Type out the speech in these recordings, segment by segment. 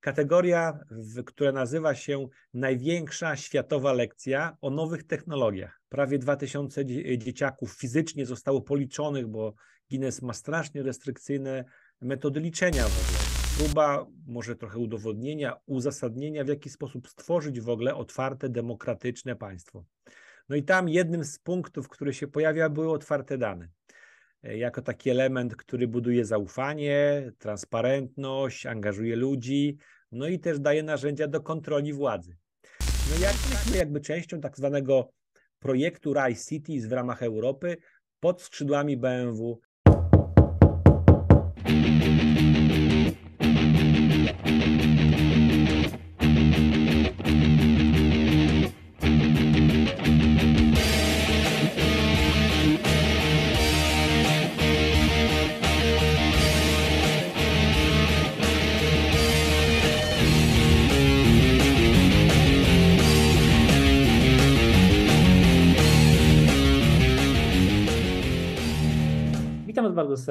Kategoria, która nazywa się Największa światowa lekcja o nowych technologiach. Prawie 2000 dzieciaków fizycznie zostało policzonych, bo Guinness ma strasznie restrykcyjne metody liczenia w ogóle. Próba, może trochę udowodnienia, uzasadnienia, w jaki sposób stworzyć w ogóle otwarte, demokratyczne państwo. No i tam jednym z punktów, który się pojawia, były otwarte dane. E, jako taki element, który buduje zaufanie, transparentność, angażuje ludzi, no i też daje narzędzia do kontroli władzy. No jak jesteśmy jakby częścią tak zwanego projektu RICE Cities w ramach Europy pod skrzydłami BMW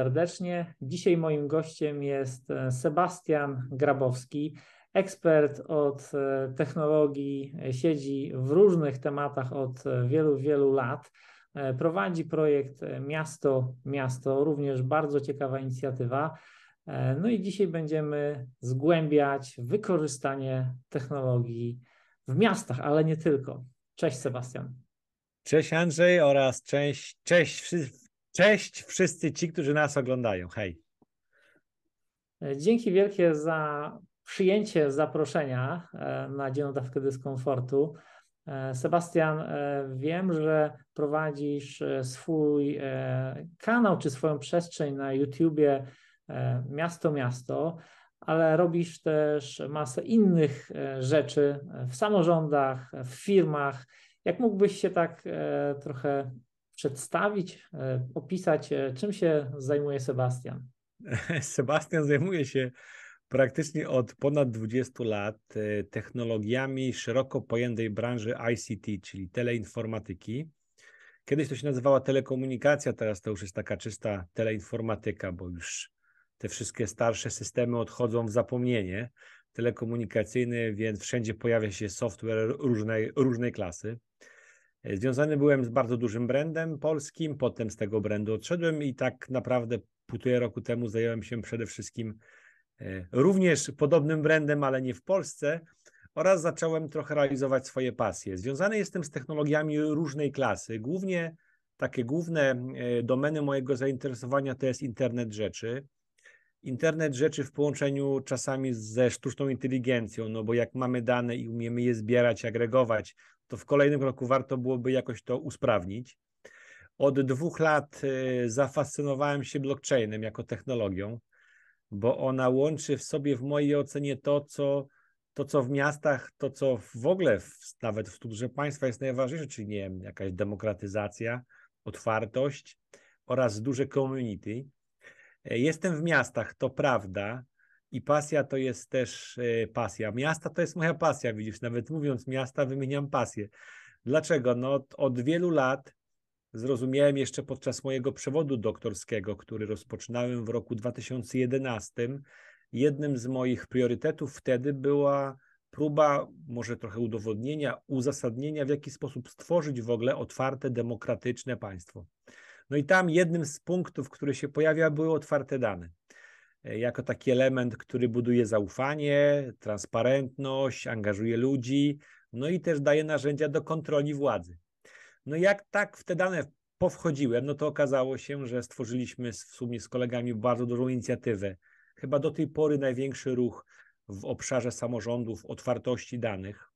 serdecznie. Dzisiaj moim gościem jest e, Sebastian Grabowski, ekspert od e, technologii, e, siedzi w różnych tematach od wielu, wielu lat. Prowadzi projekt Miasto Miasto, również bardzo ciekawa inicjatywa. No i dzisiaj będziemy zgłębiać wykorzystanie technologii w miastach, ale nie tylko. Cześć Sebastian. Cześć Andrzej oraz cześć, cześć Cześć wszyscy ci, którzy nas oglądają. Hej. E, dzięki wielkie za przyjęcie zaproszenia e, na Dzień Dawkę Dyskomfortu. E, Sebastian, wiem, że prowadzisz swój kanał czy swoją przestrzeń na YouTubie Miasto Miasto, ale robisz też masę innych rzeczy w samorządach, w firmach. Jak mógłbyś się tak trochę przedstawić, e, opisać, e, czym się zajmuje Sebastian? Sebastian zajmuje się praktycznie od ponad 20 lat e, technologiami szeroko pojętej branży ICT, czyli teleinformatyki. Kiedyś to się nazywała telekomunikacja, teraz to już jest taka czysta teleinformatyka, bo już te wszystkie starsze systemy odchodzą w zapomnienie telekomunikacyjne, więc wszędzie pojawia się software różnej, różnej klasy. E, związany byłem z bardzo dużym brandem polskim, potem z tego brandu odszedłem i tak naprawdę półtora roku temu zająłem się przede wszystkim e, również podobnym brandem, ale nie w Polsce, oraz zacząłem trochę realizować swoje pasje. Związany jestem z technologiami różnej klasy. Głównie takie główne e, domeny mojego zainteresowania to jest internet rzeczy. Internet rzeczy w połączeniu czasami ze sztuczną inteligencją, no bo jak mamy dane i umiemy je zbierać, agregować, to w kolejnym roku warto byłoby jakoś to usprawnić. Od dwóch lat y, zafascynowałem się blockchainem jako technologią, bo ona łączy w sobie, w mojej ocenie, to, co, to, co w miastach, to, co w ogóle w, nawet w strukturze państwa jest najważniejsze, czyli nie wiem, jakaś demokratyzacja, otwartość oraz duże community. E, jestem w miastach, to prawda, i pasja to jest też e, pasja. Miasta to jest moja pasja, widzisz, nawet mówiąc miasta, wymieniam pasję. Dlaczego? No, od, wielu lat zrozumiałem jeszcze podczas mojego przewodu doktorskiego, który rozpoczynałem w roku 2011. Jednym z moich priorytetów wtedy była próba, może trochę udowodnienia, uzasadnienia, w jaki sposób stworzyć w ogóle otwarte, demokratyczne państwo. No i tam jednym z punktów, który się pojawia, były otwarte dane. E, jako taki element, który buduje zaufanie, transparentność, angażuje ludzi, no i też daje narzędzia do kontroli władzy. No jak tak w te dane powchodziłem, no to okazało się, że stworzyliśmy w sumie z kolegami bardzo dużą inicjatywę. Chyba do tej pory największy ruch w obszarze samorządów otwartości danych.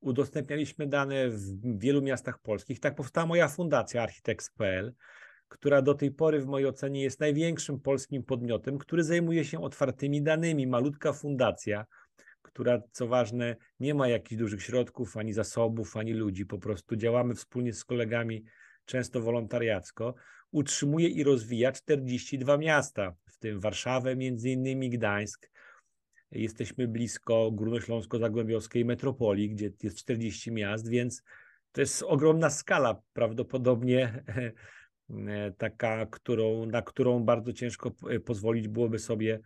Udostępnialiśmy dane w wielu miastach polskich. Tak powstała moja fundacja Architects.pl, która do tej pory w mojej ocenie jest największym polskim podmiotem, który zajmuje się otwartymi danymi, malutka fundacja, która co ważne nie ma jakichś dużych środków, ani zasobów, ani ludzi, po prostu działamy wspólnie z kolegami, często wolontariacko, utrzymuje i rozwija 42 miasta, w tym Warszawę, między innymi Gdańsk. Jesteśmy blisko Górnośląsko-Zagłębiowskiej metropolii, gdzie jest 40 miast, więc to jest ogromna skala. Prawdopodobnie E, taka, którą, na którą bardzo ciężko e, pozwolić byłoby sobie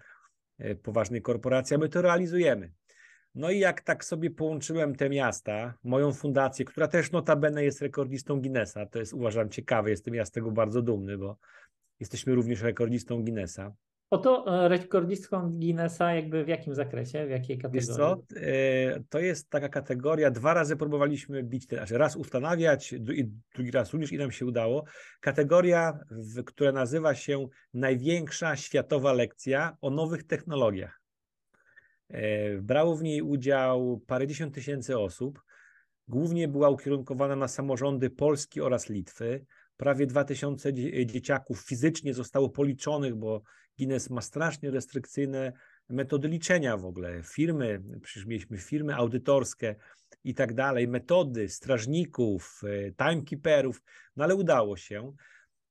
e, poważnej korporacji, a my to realizujemy. No i jak tak sobie połączyłem te miasta, moją fundację, która też notabene jest rekordistą Guinnessa, to jest uważam ciekawe, jestem ja z tego bardzo dumny, bo jesteśmy również rekordistą Guinnessa. Oto e, rekordistką Guinnessa jakby w jakim zakresie, w jakiej kategorii? Wiesz co, e, to jest taka kategoria, dwa razy próbowaliśmy bić, znaczy raz ustanawiać i drugi raz również i nam się udało. Kategoria, która nazywa się Największa Światowa Lekcja o Nowych Technologiach. E, brało w niej udział parędziesiąt tysięcy osób. Głównie była ukierunkowana na samorządy Polski oraz Litwy prawie 2000 e, dzieciaków fizycznie zostało policzonych, bo Guinness ma strasznie restrykcyjne metody liczenia w ogóle, firmy, przecież mieliśmy firmy audytorskie i tak dalej, metody strażników, e, timekeeperów, no ale udało się.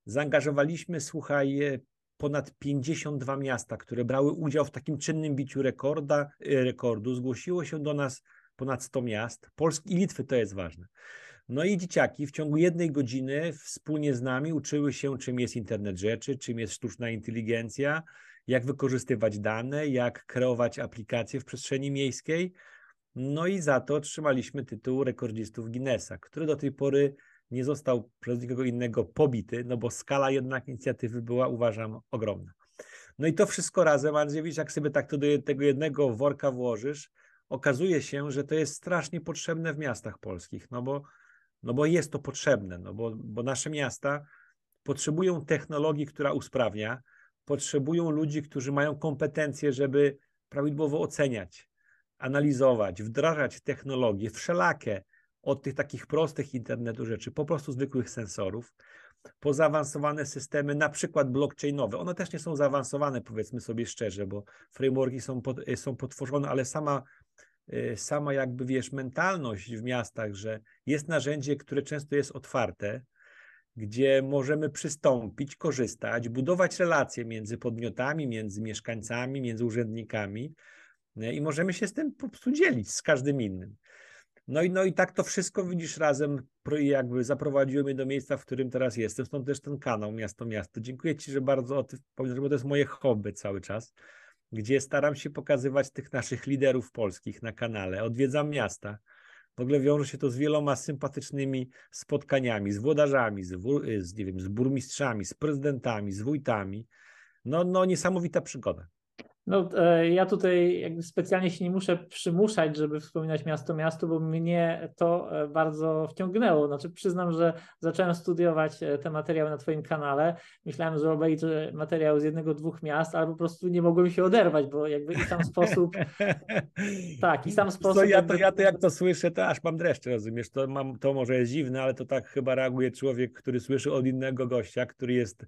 Zaangażowaliśmy, słuchaj, e, ponad 52 miasta, które brały udział w takim czynnym biciu rekorda, rekordu. Zgłosiło się do nas ponad 100 miast. Polski i Litwy to jest ważne. No i dzieciaki w ciągu jednej godziny wspólnie z nami uczyły się, czym jest internet rzeczy, czym jest sztuczna inteligencja, jak wykorzystywać dane, jak kreować aplikacje w przestrzeni miejskiej. No i za to otrzymaliśmy tytuł rekordzistów Guinnessa, który do tej pory nie został przez nikogo innego pobity, no bo skala jednak inicjatywy była, uważam, ogromna. No i to wszystko razem, Andrzejewicz, jak sobie tak to do tego jednego worka włożysz, okazuje się, że to jest strasznie potrzebne w miastach polskich, no bo no bo jest to potrzebne, no bo, bo nasze miasta potrzebują technologii, która usprawnia, potrzebują ludzi, którzy mają kompetencje, żeby prawidłowo oceniać, analizować, wdrażać technologie wszelakie, od tych takich prostych internetu rzeczy, po prostu zwykłych sensorów, po zaawansowane systemy, na przykład blockchainowe. One też nie są zaawansowane, powiedzmy sobie szczerze, bo frameworki są, pod, są potworzone, ale sama Y, sama jakby, wiesz, mentalność w miastach, że jest narzędzie, które często jest otwarte, gdzie możemy przystąpić, korzystać, budować relacje między podmiotami, między mieszkańcami, między urzędnikami y, i możemy się z tym po prostu dzielić z każdym innym. No i, no i tak to wszystko widzisz razem, jakby zaprowadziło mnie do miejsca, w którym teraz jestem, stąd też ten kanał Miasto Miasto. Dziękuję Ci, że bardzo o tym powiedziałeś, bo to jest moje hobby cały czas gdzie staram się pokazywać tych naszych liderów polskich na kanale. Odwiedzam miasta. W ogóle wiąże się to z wieloma sympatycznymi spotkaniami z włodarzami, z, y, z, nie wiem, z burmistrzami, z prezydentami, z wójtami. No, no niesamowita przygoda. No, e, ja tutaj jakby specjalnie się nie muszę przymuszać, żeby wspominać miasto miasto, bo mnie to e, bardzo wciągnęło. Znaczy, przyznam, że zacząłem studiować e, te materiały na Twoim kanale. Myślałem, że obejrzę materiał z jednego, dwóch miast, ale po prostu nie mogłem się oderwać, bo jakby i sam sposób. tak, i sam sposób. Co, ja, to, jakby... ja to jak to słyszę, to aż mam dreszcze, rozumiesz? To, mam, to może jest dziwne, ale to tak chyba reaguje człowiek, który słyszy od innego gościa, który jest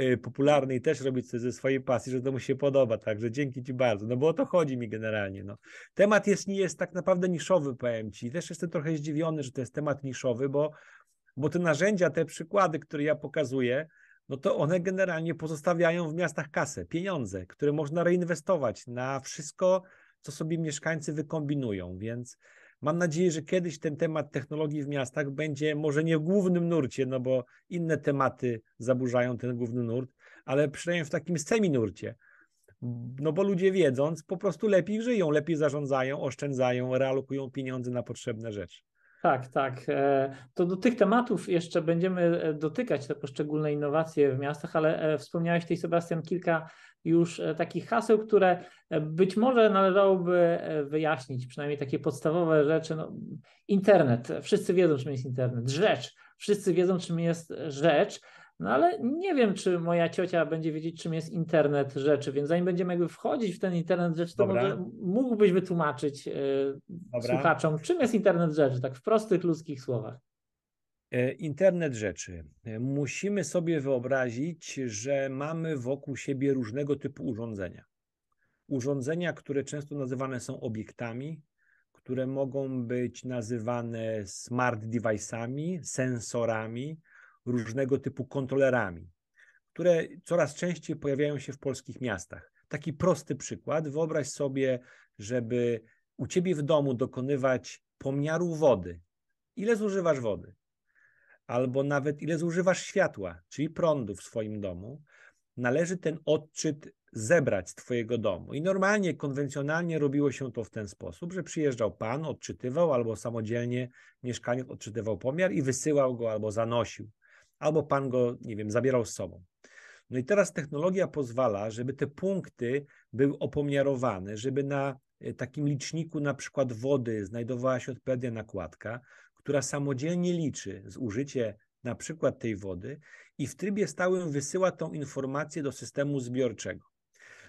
E, popularny i też robić to ze swojej pasji, że to mu się podoba, także dzięki Ci bardzo, no bo o to chodzi mi generalnie. No. Temat jest, jest tak naprawdę niszowy, powiem Ci, też jestem trochę zdziwiony, że to jest temat niszowy, bo, bo te narzędzia, te przykłady, które ja pokazuję, no to one generalnie pozostawiają w miastach kasę, pieniądze, które można reinwestować na wszystko, co sobie mieszkańcy wykombinują, więc Mam nadzieję, że kiedyś ten temat technologii w miastach będzie może nie w głównym nurcie, no bo inne tematy zaburzają ten główny nurt, ale przynajmniej w takim seminurcie. No bo ludzie wiedząc, po prostu lepiej żyją, lepiej zarządzają, oszczędzają, realokują pieniądze na potrzebne rzeczy. Tak, tak. E, to do tych tematów jeszcze będziemy e, dotykać, te poszczególne innowacje w miastach, ale e, wspomniałeś tej Sebastian kilka już e, takich haseł, które e, być może należałoby e, wyjaśnić, przynajmniej takie podstawowe rzeczy. No, internet, wszyscy wiedzą, czym jest internet. Rzecz, wszyscy wiedzą, czym jest rzecz. No ale nie wiem, czy moja ciocia będzie wiedzieć, czym jest internet rzeczy, więc zanim będziemy jakby wchodzić w ten internet rzeczy, to może mógłbyś wytłumaczyć słuchaczom, czym jest internet rzeczy, tak w prostych ludzkich słowach. E, internet rzeczy. E, musimy sobie wyobrazić, że mamy wokół siebie różnego typu urządzenia. Urządzenia, które często nazywane są obiektami, które mogą być nazywane smart device'ami, sensorami, różnego typu kontrolerami, które coraz częściej pojawiają się w polskich miastach. Taki prosty przykład. Wyobraź sobie, żeby u ciebie w domu dokonywać pomiaru wody. Ile zużywasz wody? albo nawet ile zużywasz światła, czyli prądu w swoim domu, należy ten odczyt zebrać z Twojego domu. I normalnie, konwencjonalnie robiło się to w ten sposób, że przyjeżdżał pan, odczytywał albo samodzielnie mieszkaniec odczytywał pomiar i wysyłał go albo zanosił, albo pan go, nie wiem, zabierał z sobą. No i teraz technologia pozwala, żeby te punkty były opomiarowane, żeby na e, takim liczniku na przykład wody znajdowała się odpowiednia nakładka, która samodzielnie liczy zużycie na przykład tej wody i w trybie stałym wysyła tą informację do systemu zbiorczego.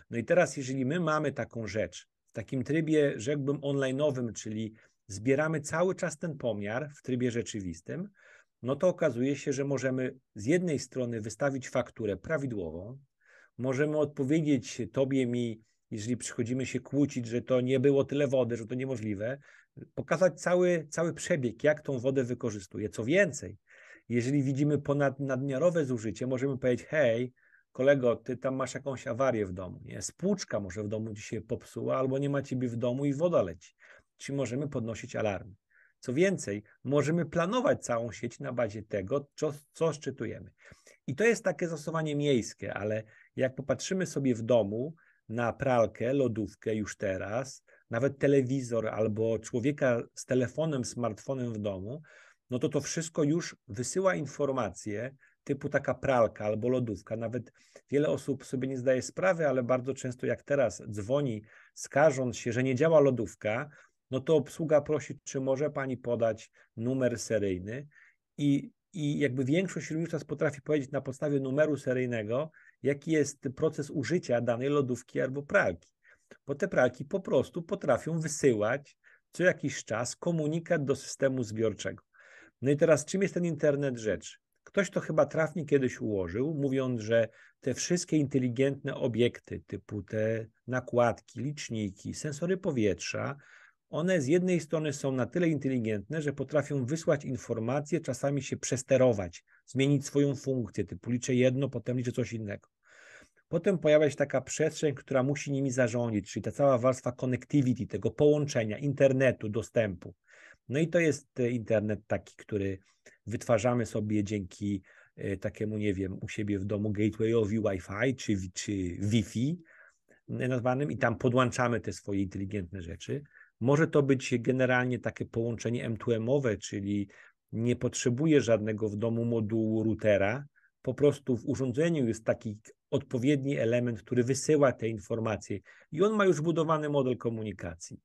No i teraz, jeżeli my mamy taką rzecz w takim trybie, rzekłbym, online'owym, czyli zbieramy cały czas ten pomiar w trybie rzeczywistym, no to okazuje się, że możemy z jednej strony wystawić fakturę prawidłową, możemy odpowiedzieć tobie mi, jeżeli przychodzimy się kłócić, że to nie było tyle wody, że to niemożliwe, pokazać cały, cały przebieg, jak tą wodę wykorzystuje. Co więcej, jeżeli widzimy ponad nadmiarowe zużycie, możemy powiedzieć: hej, kolego, ty tam masz jakąś awarię w domu, nie? Spłuczka może w domu dzisiaj popsuła, albo nie ma ciebie w domu i woda leci. Czy możemy podnosić alarm, Co więcej, możemy planować całą sieć na bazie tego, co, co szczytujemy. I to jest takie zastosowanie miejskie, ale jak popatrzymy sobie w domu na pralkę, lodówkę już teraz, nawet telewizor albo człowieka z telefonem, smartfonem w domu, no to to wszystko już wysyła informacje typu taka pralka albo lodówka. Nawet wiele osób sobie nie zdaje sprawy, ale bardzo często jak teraz dzwoni, skarżąc się, że nie działa lodówka, no to obsługa prosi, czy może pani podać numer seryjny i, i jakby większość ludzi teraz potrafi powiedzieć na podstawie numeru seryjnego, jaki jest proces użycia danej lodówki albo pralki bo te pralki po prostu potrafią wysyłać co jakiś czas komunikat do systemu zbiorczego. No i teraz czym jest ten internet rzeczy? Ktoś to chyba trafnie kiedyś ułożył, mówiąc, że te wszystkie inteligentne obiekty, typu te nakładki, liczniki, sensory powietrza, one z jednej strony są na tyle inteligentne, że potrafią wysłać informacje, czasami się przesterować, zmienić swoją funkcję, typu liczę jedno, potem liczę coś innego. Potem pojawia się taka przestrzeń, która musi nimi zarządzić, czyli ta cała warstwa connectivity, tego połączenia, internetu, dostępu. No i to jest e, internet taki, który wytwarzamy sobie dzięki e, takiemu, nie wiem, u siebie w domu gatewayowi Wi-Fi czy, czy Wi-Fi nazwanym i tam podłączamy te swoje inteligentne rzeczy. Może to być generalnie takie połączenie M2M-owe, czyli nie potrzebuje żadnego w domu modułu routera, po prostu w urządzeniu jest taki odpowiedni element, który wysyła te informacje i on ma już budowany model komunikacji.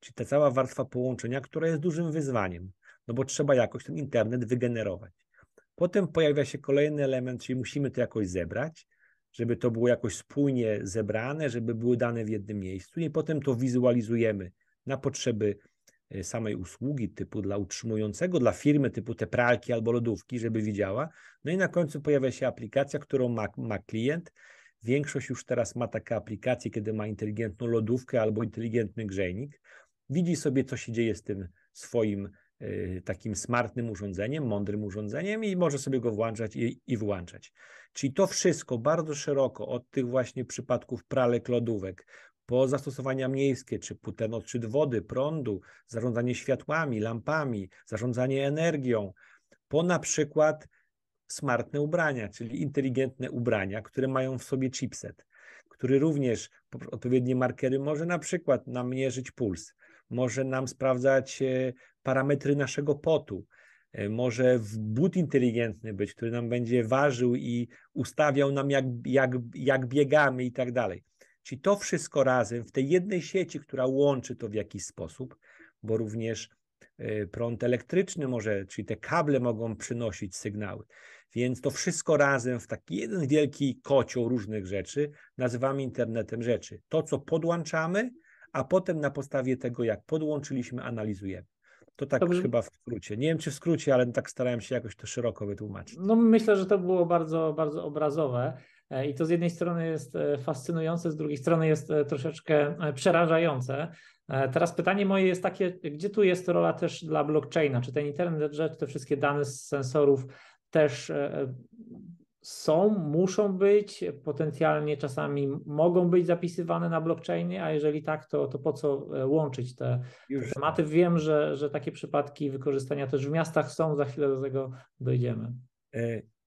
Czyli ta cała warstwa połączenia, która jest dużym wyzwaniem, no bo trzeba jakoś ten internet wygenerować. Potem pojawia się kolejny element, czyli musimy to jakoś zebrać, żeby to było jakoś spójnie zebrane, żeby były dane w jednym miejscu i potem to wizualizujemy na potrzeby Y, samej usługi typu dla utrzymującego, dla firmy typu te pralki albo lodówki, żeby widziała. No i na końcu pojawia się aplikacja, którą ma, ma klient. Większość już teraz ma takie aplikacje, kiedy ma inteligentną lodówkę albo inteligentny grzejnik. Widzi sobie, co się dzieje z tym swoim y, takim smartnym urządzeniem, mądrym urządzeniem i może sobie go włączać i, i włączać. Czyli to wszystko bardzo szeroko, od tych właśnie przypadków pralek, lodówek, po zastosowania miejskie, czy ten odczyt wody, prądu, zarządzanie światłami, lampami, zarządzanie energią, po na przykład smartne ubrania, czyli inteligentne ubrania, które mają w sobie chipset, który również odpowiednie markery może na przykład nam mierzyć puls, może nam sprawdzać e, parametry naszego potu, e, może w but inteligentny być, który nam będzie ważył i ustawiał nam, jak, jak, jak biegamy i tak dalej. Czyli to wszystko razem w tej jednej sieci, która łączy to w jakiś sposób, bo również y, prąd elektryczny może, czyli te kable mogą przynosić sygnały. Więc to wszystko razem w taki jeden wielki kocioł różnych rzeczy nazywamy internetem rzeczy. To, co podłączamy, a potem na podstawie tego, jak podłączyliśmy, analizujemy. To tak to chyba w skrócie. Nie wiem, czy w skrócie, ale tak starałem się jakoś to szeroko wytłumaczyć. No myślę, że to było bardzo, bardzo obrazowe. E, I to z jednej strony jest e, fascynujące, z drugiej strony jest e, troszeczkę przerażające. Teraz pytanie moje jest takie, gdzie tu jest rola też dla blockchaina? Czy ten internet rzeczy, te wszystkie dane z sensorów też są, muszą być, potencjalnie czasami mogą być zapisywane na blockchainie, a jeżeli tak, to, to po co łączyć te, te tematy? Wiem, że, że takie przypadki wykorzystania też w miastach są, za chwilę do tego dojdziemy.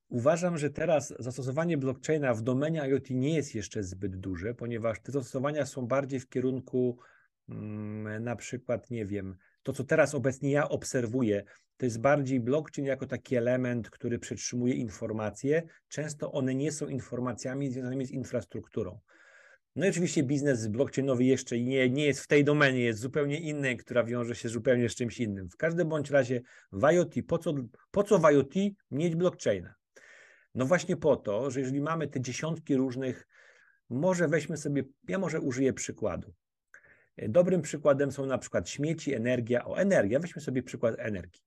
Uważam, że teraz zastosowanie blockchaina w domenie IoT nie jest jeszcze zbyt duże, ponieważ te zastosowania są bardziej w kierunku mm, na przykład, nie wiem, to co teraz obecnie ja obserwuję, to jest bardziej blockchain jako taki element, który przetrzymuje informacje. Często one nie są informacjami związanymi z infrastrukturą. No i oczywiście biznes blockchainowy jeszcze nie, nie jest w tej domenie, jest zupełnie inny, która wiąże się zupełnie z czymś innym. W każdym bądź razie w IoT, po co, po co w IoT mieć blockchaina? No właśnie po to, że jeżeli mamy te dziesiątki różnych, może weźmy sobie, ja może użyję przykładu. Dobrym przykładem są na przykład śmieci, energia. O, energia, weźmy sobie przykład energii.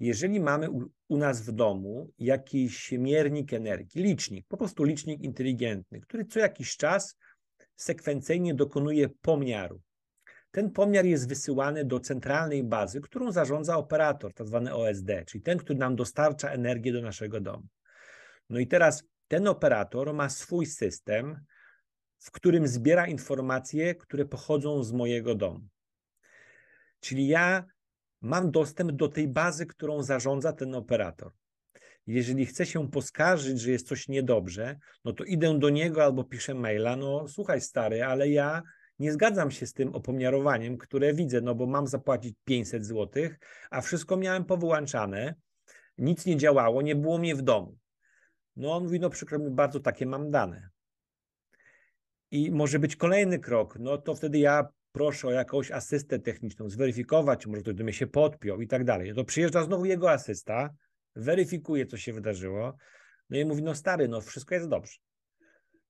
Jeżeli mamy u, u nas w domu jakiś miernik energii, licznik, po prostu licznik inteligentny, który co jakiś czas sekwencyjnie dokonuje pomiaru. Ten pomiar jest wysyłany do centralnej bazy, którą zarządza operator, tzw. Tak OSD, czyli ten, który nam dostarcza energię do naszego domu. No i teraz ten operator ma swój system, w którym zbiera informacje, które pochodzą z mojego domu. Czyli ja mam dostęp do tej bazy, którą zarządza ten operator. Jeżeli chcę się poskarżyć, że jest coś niedobrze, no to idę do niego albo piszę maila, no słuchaj stary, ale ja nie zgadzam się z tym opomiarowaniem, które widzę, no bo mam zapłacić 500 zł, a wszystko miałem powyłączane, nic nie działało, nie było mnie w domu. No on mówi, no przykro mi bardzo, takie mam dane. I może być kolejny krok, no to wtedy ja proszę o jakąś asystę techniczną, zweryfikować, może ktoś do mnie się podpiął i tak dalej. No, to przyjeżdża znowu jego asysta, weryfikuje, co się wydarzyło, no i mówi, no stary, no wszystko jest dobrze.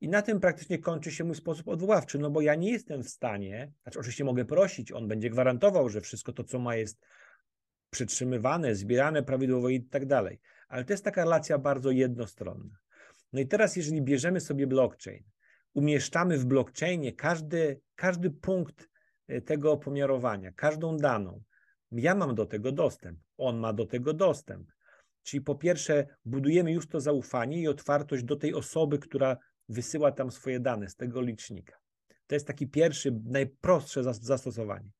I na tym praktycznie kończy się mój sposób odwoławczy, no bo ja nie jestem w stanie, znaczy oczywiście mogę prosić, on będzie gwarantował, że wszystko to, co ma, jest przetrzymywane, zbierane prawidłowo i tak dalej ale to jest taka relacja bardzo jednostronna. No i teraz, jeżeli bierzemy sobie blockchain, umieszczamy w blockchainie każdy, każdy punkt e, tego pomiarowania, każdą daną, ja mam do tego dostęp, on ma do tego dostęp. Czyli po pierwsze, budujemy już to zaufanie i otwartość do tej osoby, która wysyła tam swoje dane z tego licznika. To jest taki pierwszy, najprostsze zastosowanie.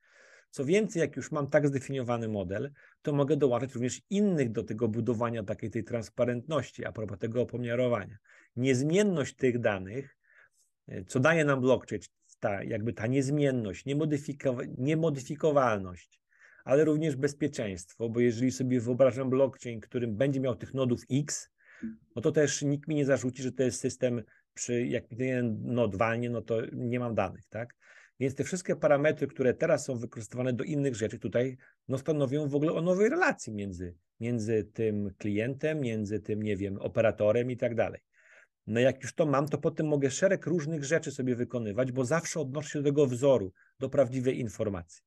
Co więcej, jak już mam tak zdefiniowany model, to mogę dołączyć również innych do tego budowania takiej tej transparentności, a propos tego pomiarowania, Niezmienność tych danych, e, co daje nam blockchain, ta, jakby ta niezmienność, niemodyfikowalność, ale również bezpieczeństwo, bo jeżeli sobie wyobrażam blockchain, którym będzie miał tych nodów X, no to też nikt mi nie zarzuci, że to jest system, przy jak ten nod walnie, no to nie mam danych, tak? Więc te wszystkie parametry, które teraz są wykorzystywane do innych rzeczy, tutaj no, stanowią w ogóle o nowej relacji między, między tym klientem, między tym, nie wiem, operatorem i tak dalej. No jak już to mam, to potem mogę szereg różnych rzeczy sobie wykonywać, bo zawsze odnoszę się do tego wzoru, do prawdziwej informacji.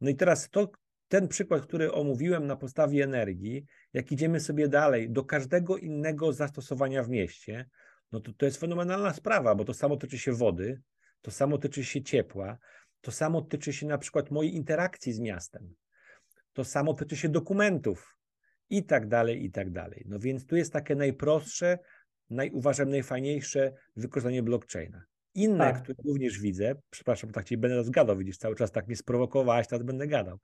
No i teraz to, ten przykład, który omówiłem na podstawie energii, jak idziemy sobie dalej do każdego innego zastosowania w mieście, no to to jest fenomenalna sprawa, bo to samo toczy się wody, to samo tyczy się ciepła, to samo tyczy się na przykład mojej interakcji z miastem, to samo tyczy się dokumentów i tak dalej, i tak dalej. No więc tu jest takie najprostsze, najuważam najfajniejsze wykorzystanie blockchaina. Inne, tak. które również widzę, przepraszam, tak ci będę rozgadał, widzisz, cały czas tak mnie sprowokowałaś, teraz będę gadał.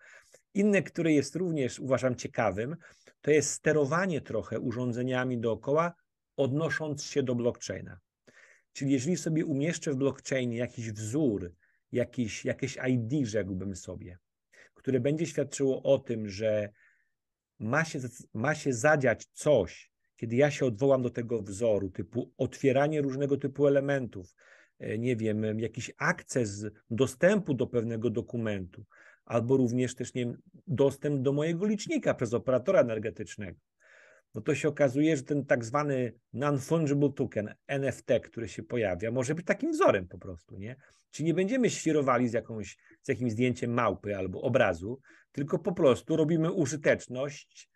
Inne, które jest również, uważam, ciekawym, to jest sterowanie trochę urządzeniami dookoła, odnosząc się do blockchaina. Czyli jeżeli sobie umieszczę w blockchainie jakiś wzór, jakiś, jakieś ID, rzekłbym sobie, które będzie świadczyło o tym, że ma się, ma się zadziać coś, kiedy ja się odwołam do tego wzoru, typu otwieranie różnego typu elementów, e, nie wiem, jakiś akces dostępu do pewnego dokumentu, albo również też nie wiem, dostęp do mojego licznika przez operatora energetycznego no to się okazuje, że ten tak zwany non-fungible token, NFT, który się pojawia, może być takim wzorem po prostu, nie? Czyli nie będziemy świrowali z, jakąś, z jakimś zdjęciem małpy albo obrazu, tylko po prostu robimy użyteczność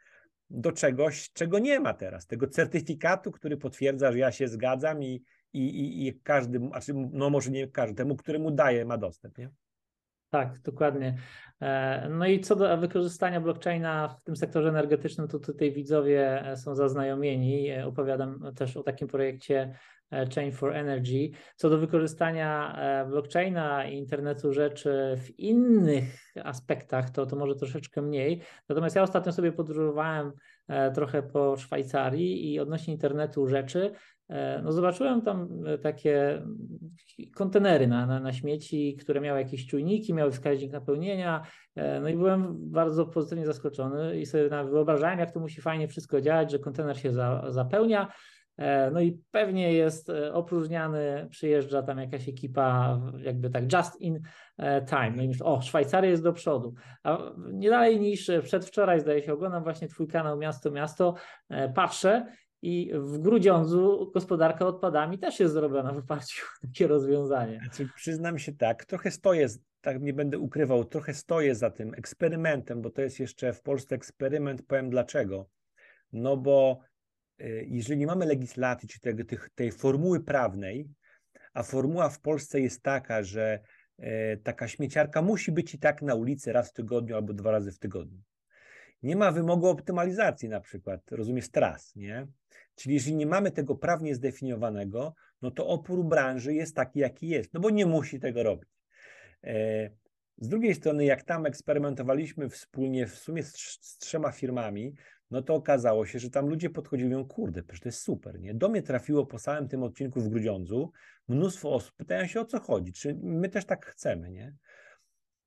do czegoś, czego nie ma teraz, tego certyfikatu, który potwierdza, że ja się zgadzam i, i, i każdy, znaczy, no może nie każdemu, któremu daję, ma dostęp, nie? Tak, dokładnie. E, no i co do wykorzystania blockchaina w tym sektorze energetycznym, to tutaj widzowie e, są zaznajomieni. E, opowiadam też o takim projekcie Chain for Energy. Co do wykorzystania blockchaina i internetu rzeczy w innych aspektach, to, to może troszeczkę mniej. Natomiast ja ostatnio sobie podróżowałem trochę po Szwajcarii i odnośnie internetu rzeczy E, no zobaczyłem tam e, takie kontenery na, na, na, śmieci, które miały jakieś czujniki, miały wskaźnik napełnienia. E, no i byłem bardzo pozytywnie zaskoczony i sobie wyobrażałem, jak to musi fajnie wszystko działać, że kontener się za, zapełnia. No i pewnie jest opróżniany, przyjeżdża tam jakaś ekipa, jakby tak just in time. No i myślę, o, Szwajcaria jest do przodu. A nie dalej niż przedwczoraj, zdaje się, oglądam właśnie Twój kanał Miasto Miasto, patrzę i w Grudziądzu gospodarka odpadami też jest zrobiona w oparciu o takie rozwiązanie. Znaczy, przyznam się tak, trochę stoję, tak nie będę ukrywał, trochę stoję za tym eksperymentem, bo to jest jeszcze w Polsce eksperyment, powiem dlaczego. No bo y, jeżeli nie mamy legislacji, czy tego, tej formuły prawnej, a formuła w Polsce jest taka, że y, taka śmieciarka musi być i tak na ulicy raz w tygodniu albo dwa razy w tygodniu. Nie ma wymogu optymalizacji na przykład, rozumiesz, tras, nie? Czyli jeżeli nie mamy tego prawnie zdefiniowanego, no to opór branży jest taki, jaki jest, no bo nie musi tego robić. E, z drugiej strony, jak tam eksperymentowaliśmy wspólnie w sumie z, z trzema firmami, no to okazało się, że tam ludzie podchodzili mówią, kurde, przecież to jest super, nie? Do mnie trafiło po samym tym odcinku w Grudziądzu mnóstwo osób, pytają się o co chodzi, czy my też tak chcemy, nie?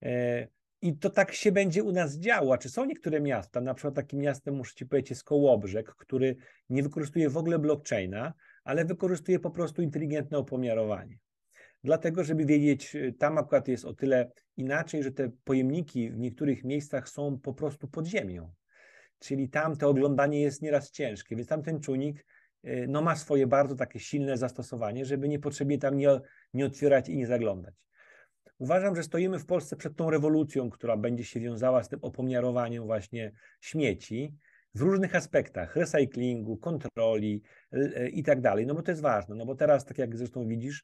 E, i to tak się będzie u nas działo. Czy są niektóre miasta, na przykład takim miastem, muszę Ci powiedzieć, jest Kołobrzeg, który nie wykorzystuje w ogóle blockchaina, ale wykorzystuje po prostu inteligentne opomiarowanie. Dlatego, żeby wiedzieć, y, tam akurat jest o tyle inaczej, że te pojemniki w niektórych miejscach są po prostu pod ziemią. Czyli tam to oglądanie jest nieraz ciężkie, więc tam ten czujnik y, no, ma swoje bardzo takie silne zastosowanie, żeby niepotrzebnie tam nie, nie otwierać i nie zaglądać. Uważam, że stoimy w Polsce przed tą rewolucją, która będzie się wiązała z tym opomiarowaniem właśnie śmieci w różnych aspektach recyklingu, kontroli e, e, i tak dalej. No bo to jest ważne, no bo teraz, tak jak zresztą widzisz,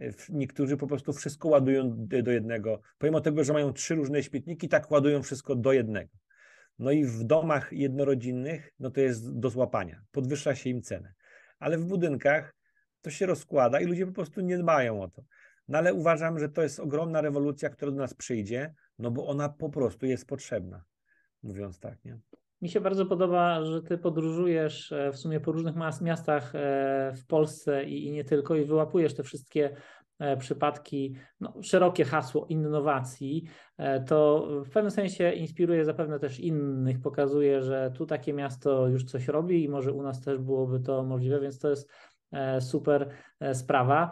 e, niektórzy po prostu wszystko ładują do jednego. Pomimo tego, że mają trzy różne śmietniki, tak ładują wszystko do jednego. No i w domach jednorodzinnych, no to jest do złapania, podwyższa się im cenę. Ale w budynkach to się rozkłada i ludzie po prostu nie dbają o to. No ale uważam, że to jest ogromna rewolucja, która do nas przyjdzie, no bo ona po prostu jest potrzebna, mówiąc tak, nie? Mi się bardzo podoba, że ty podróżujesz e, w sumie po różnych miastach e, w Polsce i nie tylko i wyłapujesz te wszystkie e, przypadki, no, szerokie hasło innowacji, to w pewnym sensie inspiruje zapewne też innych, pokazuje, że tu takie miasto już coś robi i może u nas też byłoby to możliwe, więc to jest super sprawa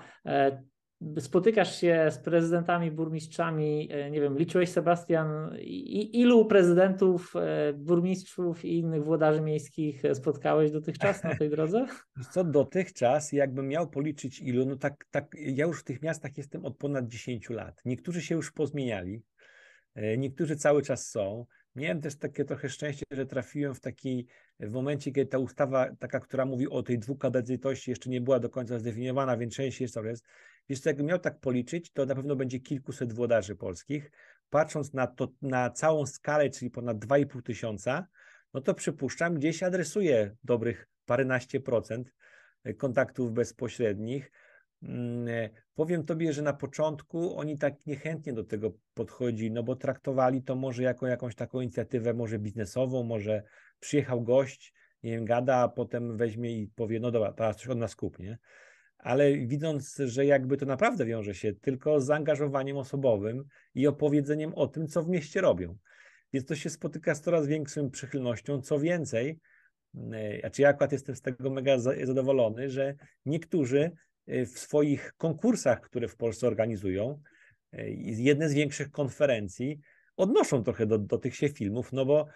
spotykasz się z prezydentami, burmistrzami, e, nie wiem, liczyłeś Sebastian, i, ilu prezydentów, e, burmistrzów i innych włodarzy miejskich spotkałeś dotychczas na tej drodze? Co dotychczas, jakbym miał policzyć ilu, no tak, tak ja już w tych miastach jestem od ponad 10 lat. Niektórzy się już pozmieniali, e, niektórzy cały czas są. Miałem też takie trochę szczęście, że trafiłem w taki w momencie, kiedy ta ustawa, taka, która mówi o tej dwukadencyjności, jeszcze nie była do końca zdefiniowana, więc część jeszcze jest, więc jakbym miał tak policzyć, to na pewno będzie kilkuset włodarzy polskich. Patrząc na, to, na całą skalę, czyli ponad 2,5 tysiąca, no to przypuszczam, gdzieś adresuje dobrych paręnaście procent e, kontaktów bezpośrednich. Mm, e, powiem tobie, że na początku oni tak niechętnie do tego podchodzili, no bo traktowali to może jako jakąś taką inicjatywę, może biznesową, może przyjechał gość, nie wiem, gada, a potem weźmie i powie, no dobra, teraz coś od nas kup, nie? ale widząc, że jakby to naprawdę wiąże się tylko z zaangażowaniem osobowym i opowiedzeniem o tym, co w mieście robią. Więc to się spotyka z coraz większą przychylnością. Co więcej, znaczy ja akurat jestem z tego mega zadowolony, że niektórzy e, w swoich konkursach, które w Polsce organizują, e, jedne z większych konferencji, odnoszą trochę do, do tych się filmów, no bo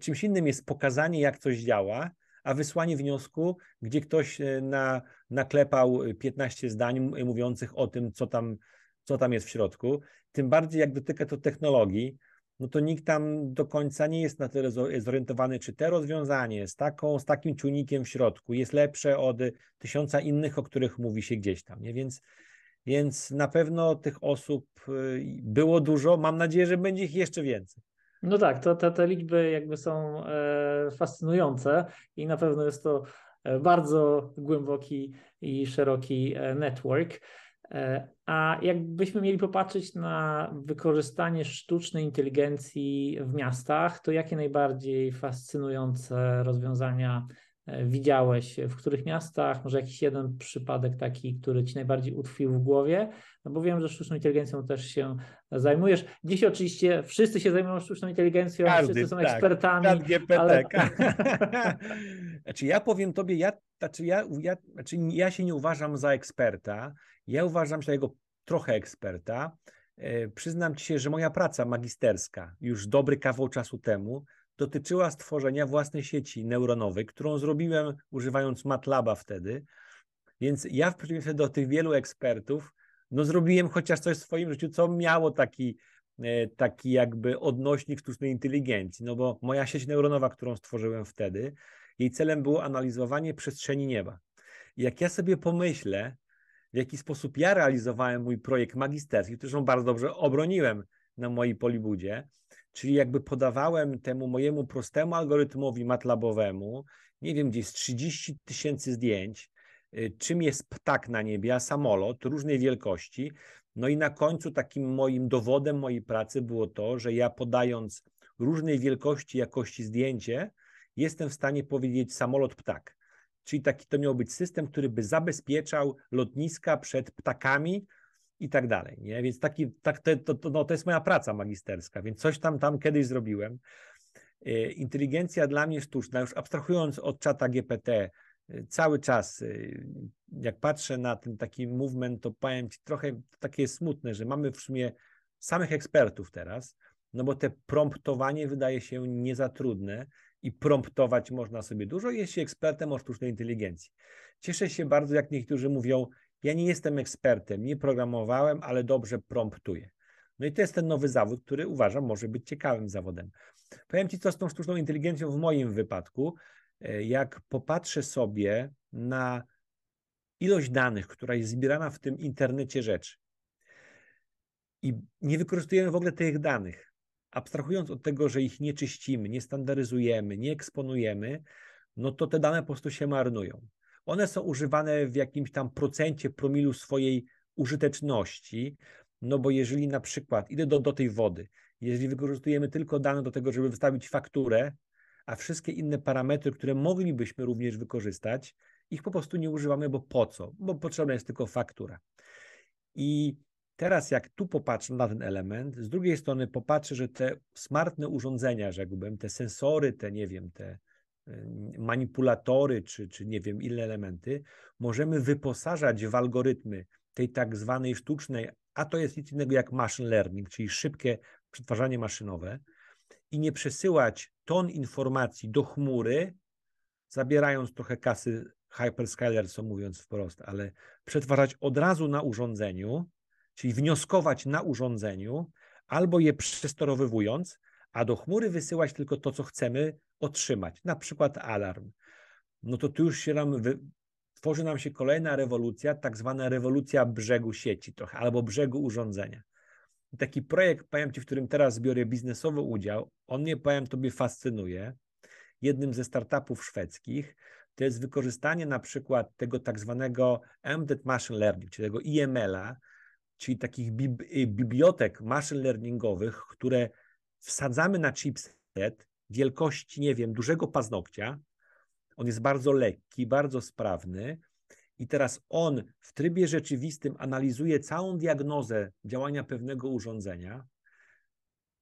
czymś innym jest pokazanie, jak coś działa, a wysłanie wniosku, gdzie ktoś e, na, naklepał 15 e, zdań e, mówiących o tym, co tam, co tam jest w środku. Tym bardziej, jak dotyka to technologii, no to nikt tam do końca nie jest na tyle zorientowany, czy te rozwiązanie z, taką, z takim czujnikiem w środku jest lepsze od tysiąca innych, o których mówi się gdzieś tam. Nie? Więc, więc na pewno tych osób było dużo. Mam nadzieję, że będzie ich jeszcze więcej. No tak, to, te, te liczby jakby są e, fascynujące i na pewno jest to e, bardzo głęboki i szeroki e, network. A jakbyśmy mieli popatrzeć na wykorzystanie sztucznej inteligencji w miastach, to jakie najbardziej fascynujące rozwiązania E, widziałeś, w których miastach, może jakiś jeden przypadek taki, który ci najbardziej utkwił w głowie, no bo wiem, że sztuczną inteligencją też się zajmujesz. Dziś oczywiście wszyscy się zajmują sztuczną inteligencją, Każdy, wszyscy są tak. ekspertami. Tak, GPT. Ale... znaczy ja powiem tobie, ja, znaczy ja, ja, znaczy ja się nie uważam za eksperta, ja uważam się za jego trochę eksperta. E, przyznam ci się, że moja praca magisterska, już dobry kawał czasu temu, dotyczyła stworzenia własnej sieci neuronowej, którą zrobiłem używając MATLABA wtedy. Więc ja w przeciwieństwie do tych wielu ekspertów, no zrobiłem chociaż coś w swoim życiu, co miało taki, e, taki jakby odnośnik sztucznej inteligencji, no bo moja sieć neuronowa, którą stworzyłem wtedy, jej celem było analizowanie przestrzeni nieba. jak ja sobie pomyślę, w jaki sposób ja realizowałem mój projekt magisterski, który bardzo dobrze obroniłem na mojej polibudzie, Czyli jakby podawałem temu mojemu prostemu algorytmowi matlabowemu, nie wiem, gdzieś 30 tysięcy zdjęć, y, czym jest ptak na niebie, a samolot różnej wielkości. No i na końcu takim moim dowodem mojej pracy było to, że ja podając różnej wielkości, jakości zdjęcie, jestem w stanie powiedzieć samolot ptak. Czyli taki to miał być system, który by zabezpieczał lotniska przed ptakami, i tak dalej. Nie? Więc taki, tak, to, to, to, no, to jest moja praca magisterska, więc coś tam tam kiedyś zrobiłem. E, inteligencja dla mnie sztuczna, już abstrahując od czata GPT, e, cały czas, e, jak patrzę na ten taki movement, to powiem Ci trochę takie smutne, że mamy w sumie samych ekspertów teraz, no bo te promptowanie wydaje się nie za trudne i promptować można sobie dużo, jeśli ekspertem o sztucznej inteligencji. Cieszę się bardzo, jak niektórzy mówią, ja nie jestem ekspertem, nie programowałem, ale dobrze promptuję. No i to jest ten nowy zawód, który uważam może być ciekawym zawodem. Powiem Ci, co z tą sztuczną inteligencją w moim wypadku. E, jak popatrzę sobie na ilość danych, która jest zbierana w tym internecie rzeczy i nie wykorzystujemy w ogóle tych danych, abstrahując od tego, że ich nie czyścimy, nie standaryzujemy, nie eksponujemy, no to te dane po prostu się marnują one są używane w jakimś tam procencie, promilu swojej użyteczności. No bo jeżeli na przykład idę do, do tej wody, jeżeli wykorzystujemy tylko dane do tego, żeby wystawić fakturę, a wszystkie inne parametry, które moglibyśmy również wykorzystać, ich po prostu nie używamy, bo po co? Bo potrzebna jest tylko faktura. I teraz, jak tu popatrzę na ten element, z drugiej strony popatrzę, że te smartne urządzenia, rzekłbym, te sensory, te nie wiem, te Y, manipulatory, czy, czy nie wiem ile elementy, możemy wyposażać w algorytmy tej tak zwanej sztucznej, a to jest nic innego jak machine learning, czyli szybkie przetwarzanie maszynowe i nie przesyłać ton informacji do chmury, zabierając trochę kasy hyperscaler, co mówiąc wprost, ale przetwarzać od razu na urządzeniu, czyli wnioskować na urządzeniu, albo je przestorowywując, a do chmury wysyłać tylko to, co chcemy otrzymać, na przykład alarm, no to tu już się nam wy... tworzy nam się kolejna rewolucja, tak zwana rewolucja brzegu sieci trochę, albo brzegu urządzenia. taki projekt, powiem Ci, w którym teraz biorę biznesowy udział, on mnie, powiem Tobie, fascynuje. Jednym ze startupów szwedzkich to jest wykorzystanie na przykład tego tak zwanego Embedded e Machine Learning, czyli tego IML-a, czyli takich bib y, bibliotek machine learningowych, które wsadzamy na chipset wielkości, nie wiem, dużego paznokcia. On jest bardzo lekki, bardzo sprawny. I teraz on w trybie rzeczywistym analizuje całą diagnozę działania pewnego urządzenia,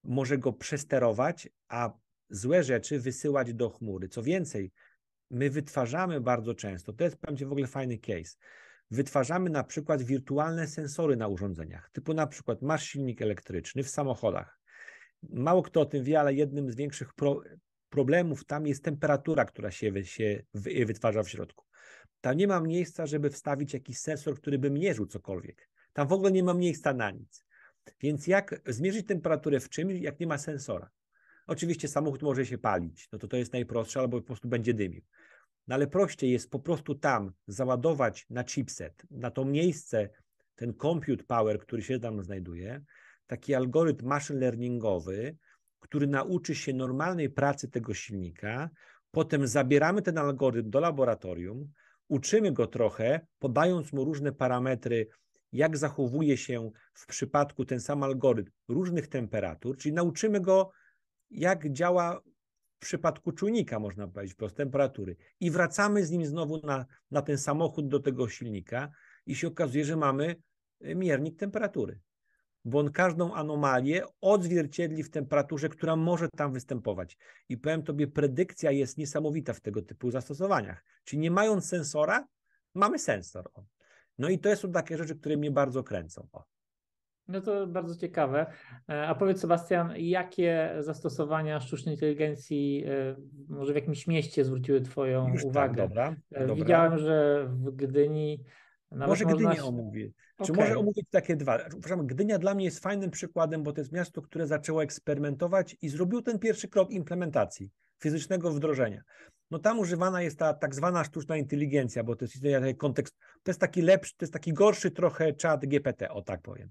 może go przesterować, a złe rzeczy wysyłać do chmury. Co więcej, my wytwarzamy bardzo często, to jest prawdziwie w ogóle fajny case, wytwarzamy na przykład wirtualne sensory na urządzeniach, typu na przykład masz silnik elektryczny w samochodach, Mało kto o tym wie, ale jednym z większych pro, problemów tam jest temperatura, która się, się wytwarza w środku. Tam nie ma miejsca, żeby wstawić jakiś sensor, który by mierzył cokolwiek. Tam w ogóle nie ma miejsca na nic. Więc jak zmierzyć temperaturę w czymś, jak nie ma sensora? Oczywiście samochód może się palić, no to to jest najprostsze, albo po prostu będzie dymił. No ale prościej jest po prostu tam załadować na chipset, na to miejsce ten compute power, który się tam znajduje, taki algorytm machine learningowy, który nauczy się normalnej pracy tego silnika, potem zabieramy ten algorytm do laboratorium, uczymy go trochę, podając mu różne parametry, jak zachowuje się w przypadku ten sam algorytm różnych temperatur, czyli nauczymy go, jak działa w przypadku czujnika, można powiedzieć, prost temperatury. I wracamy z nim znowu na, na ten samochód do tego silnika i się okazuje, że mamy miernik temperatury bo on każdą anomalię odzwierciedli w temperaturze, która może tam występować. I powiem Tobie, predykcja jest niesamowita w tego typu zastosowaniach. Czyli nie mając sensora, mamy sensor. No i to są takie rzeczy, które mnie bardzo kręcą. O. No to bardzo ciekawe. E, a powiedz Sebastian, jakie zastosowania sztucznej inteligencji e, może w jakimś mieście zwróciły Twoją Już tak, uwagę? Tak, dobra, Widziałem, że w Gdyni nawet może Gdynię można... omówię. Okay. Czy może omówić takie dwa? Przepraszam, Gdynia dla mnie jest fajnym przykładem, bo to jest miasto, które zaczęło eksperymentować i zrobił ten pierwszy krok implementacji, fizycznego wdrożenia. No tam używana jest ta tak zwana sztuczna inteligencja, bo to jest taki kontekst, to jest taki lepszy, to jest taki gorszy trochę czat GPT, o tak powiem.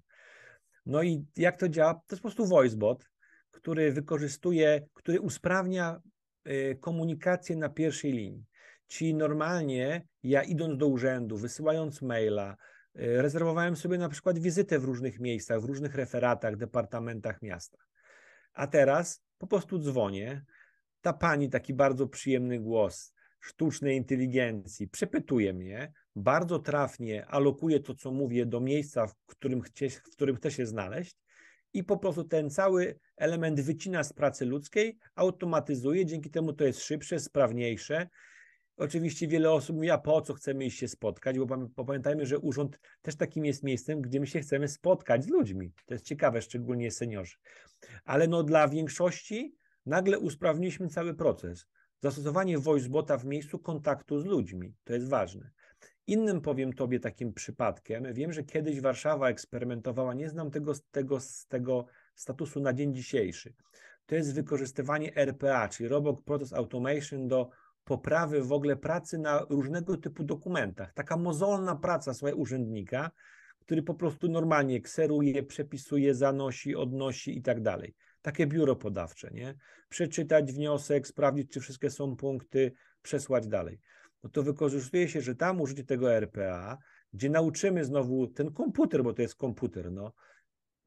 No i jak to działa? To jest po prostu voicebot, który wykorzystuje, który usprawnia y, komunikację na pierwszej linii. Ci normalnie, ja idąc do urzędu, wysyłając maila, y, rezerwowałem sobie na przykład wizytę w różnych miejscach, w różnych referatach, departamentach miasta. A teraz po prostu dzwonię. Ta pani, taki bardzo przyjemny głos sztucznej inteligencji, przepytuje mnie, bardzo trafnie alokuje to, co mówię, do miejsca, w którym, chcie, w którym chce się znaleźć i po prostu ten cały element wycina z pracy ludzkiej, automatyzuje, dzięki temu to jest szybsze, sprawniejsze Oczywiście wiele osób mówi, a po co chcemy iść się spotkać, bo pamiętajmy, że urząd też takim jest miejscem, gdzie my się chcemy spotkać z ludźmi. To jest ciekawe, szczególnie seniorzy. Ale no dla większości nagle usprawniliśmy cały proces. Zastosowanie voicebota w miejscu kontaktu z ludźmi, to jest ważne. Innym powiem Tobie takim przypadkiem, wiem, że kiedyś Warszawa eksperymentowała, nie znam tego, tego, tego statusu na dzień dzisiejszy, to jest wykorzystywanie RPA, czyli Robot Process Automation do poprawy w ogóle pracy na różnego typu dokumentach. Taka mozolna praca swojego urzędnika, który po prostu normalnie kseruje, przepisuje, zanosi, odnosi i tak dalej. Takie biuro podawcze, nie? Przeczytać wniosek, sprawdzić, czy wszystkie są punkty, przesłać dalej. No to wykorzystuje się, że tam użycie tego RPA, gdzie nauczymy znowu ten komputer, bo to jest komputer, no,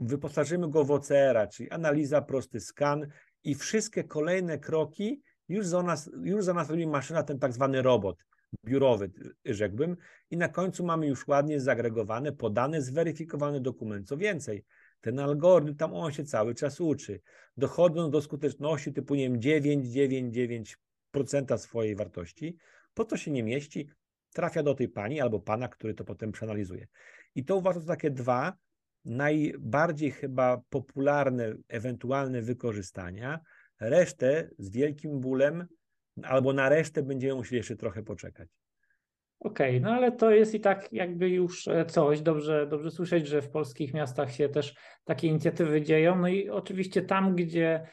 wyposażymy go w OCR-a, czyli analiza, prosty skan i wszystkie kolejne kroki już za nas, już za nas robi maszyna ten tak zwany robot biurowy, rzekłbym, i na końcu mamy już ładnie zagregowany, podany, zweryfikowany dokument. Co więcej, ten algorytm, tam on się cały czas uczy. Dochodząc do skuteczności typu, nie wiem, 9,99% swojej wartości, po co się nie mieści, trafia do tej pani albo pana, który to potem przeanalizuje. I to uważam za takie dwa najbardziej chyba popularne, ewentualne wykorzystania, Resztę z wielkim bólem, albo na resztę będziemy musieli jeszcze trochę poczekać. Okej, okay, no ale to jest i tak jakby już e, coś. Dobrze, dobrze słyszeć, że w polskich miastach się też takie inicjatywy dzieją. No i oczywiście tam, gdzie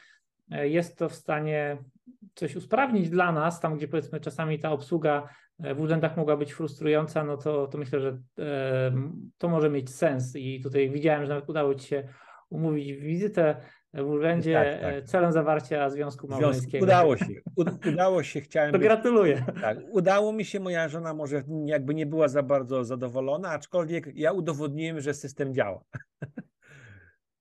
e, jest to w stanie coś usprawnić dla nas, tam gdzie powiedzmy czasami ta obsługa e, w urzędach mogła być frustrująca, no to, to myślę, że to może mieć sens. I tutaj widziałem, że nawet udało Ci się umówić wizytę w urzędzie tak, tak. celem zawarcia Związku Małżeńskiego. Udało się, udało się, chciałem... To gratuluję. Być, tak, udało mi się, moja żona może jakby nie była za bardzo zadowolona, aczkolwiek ja udowodniłem, że system działa.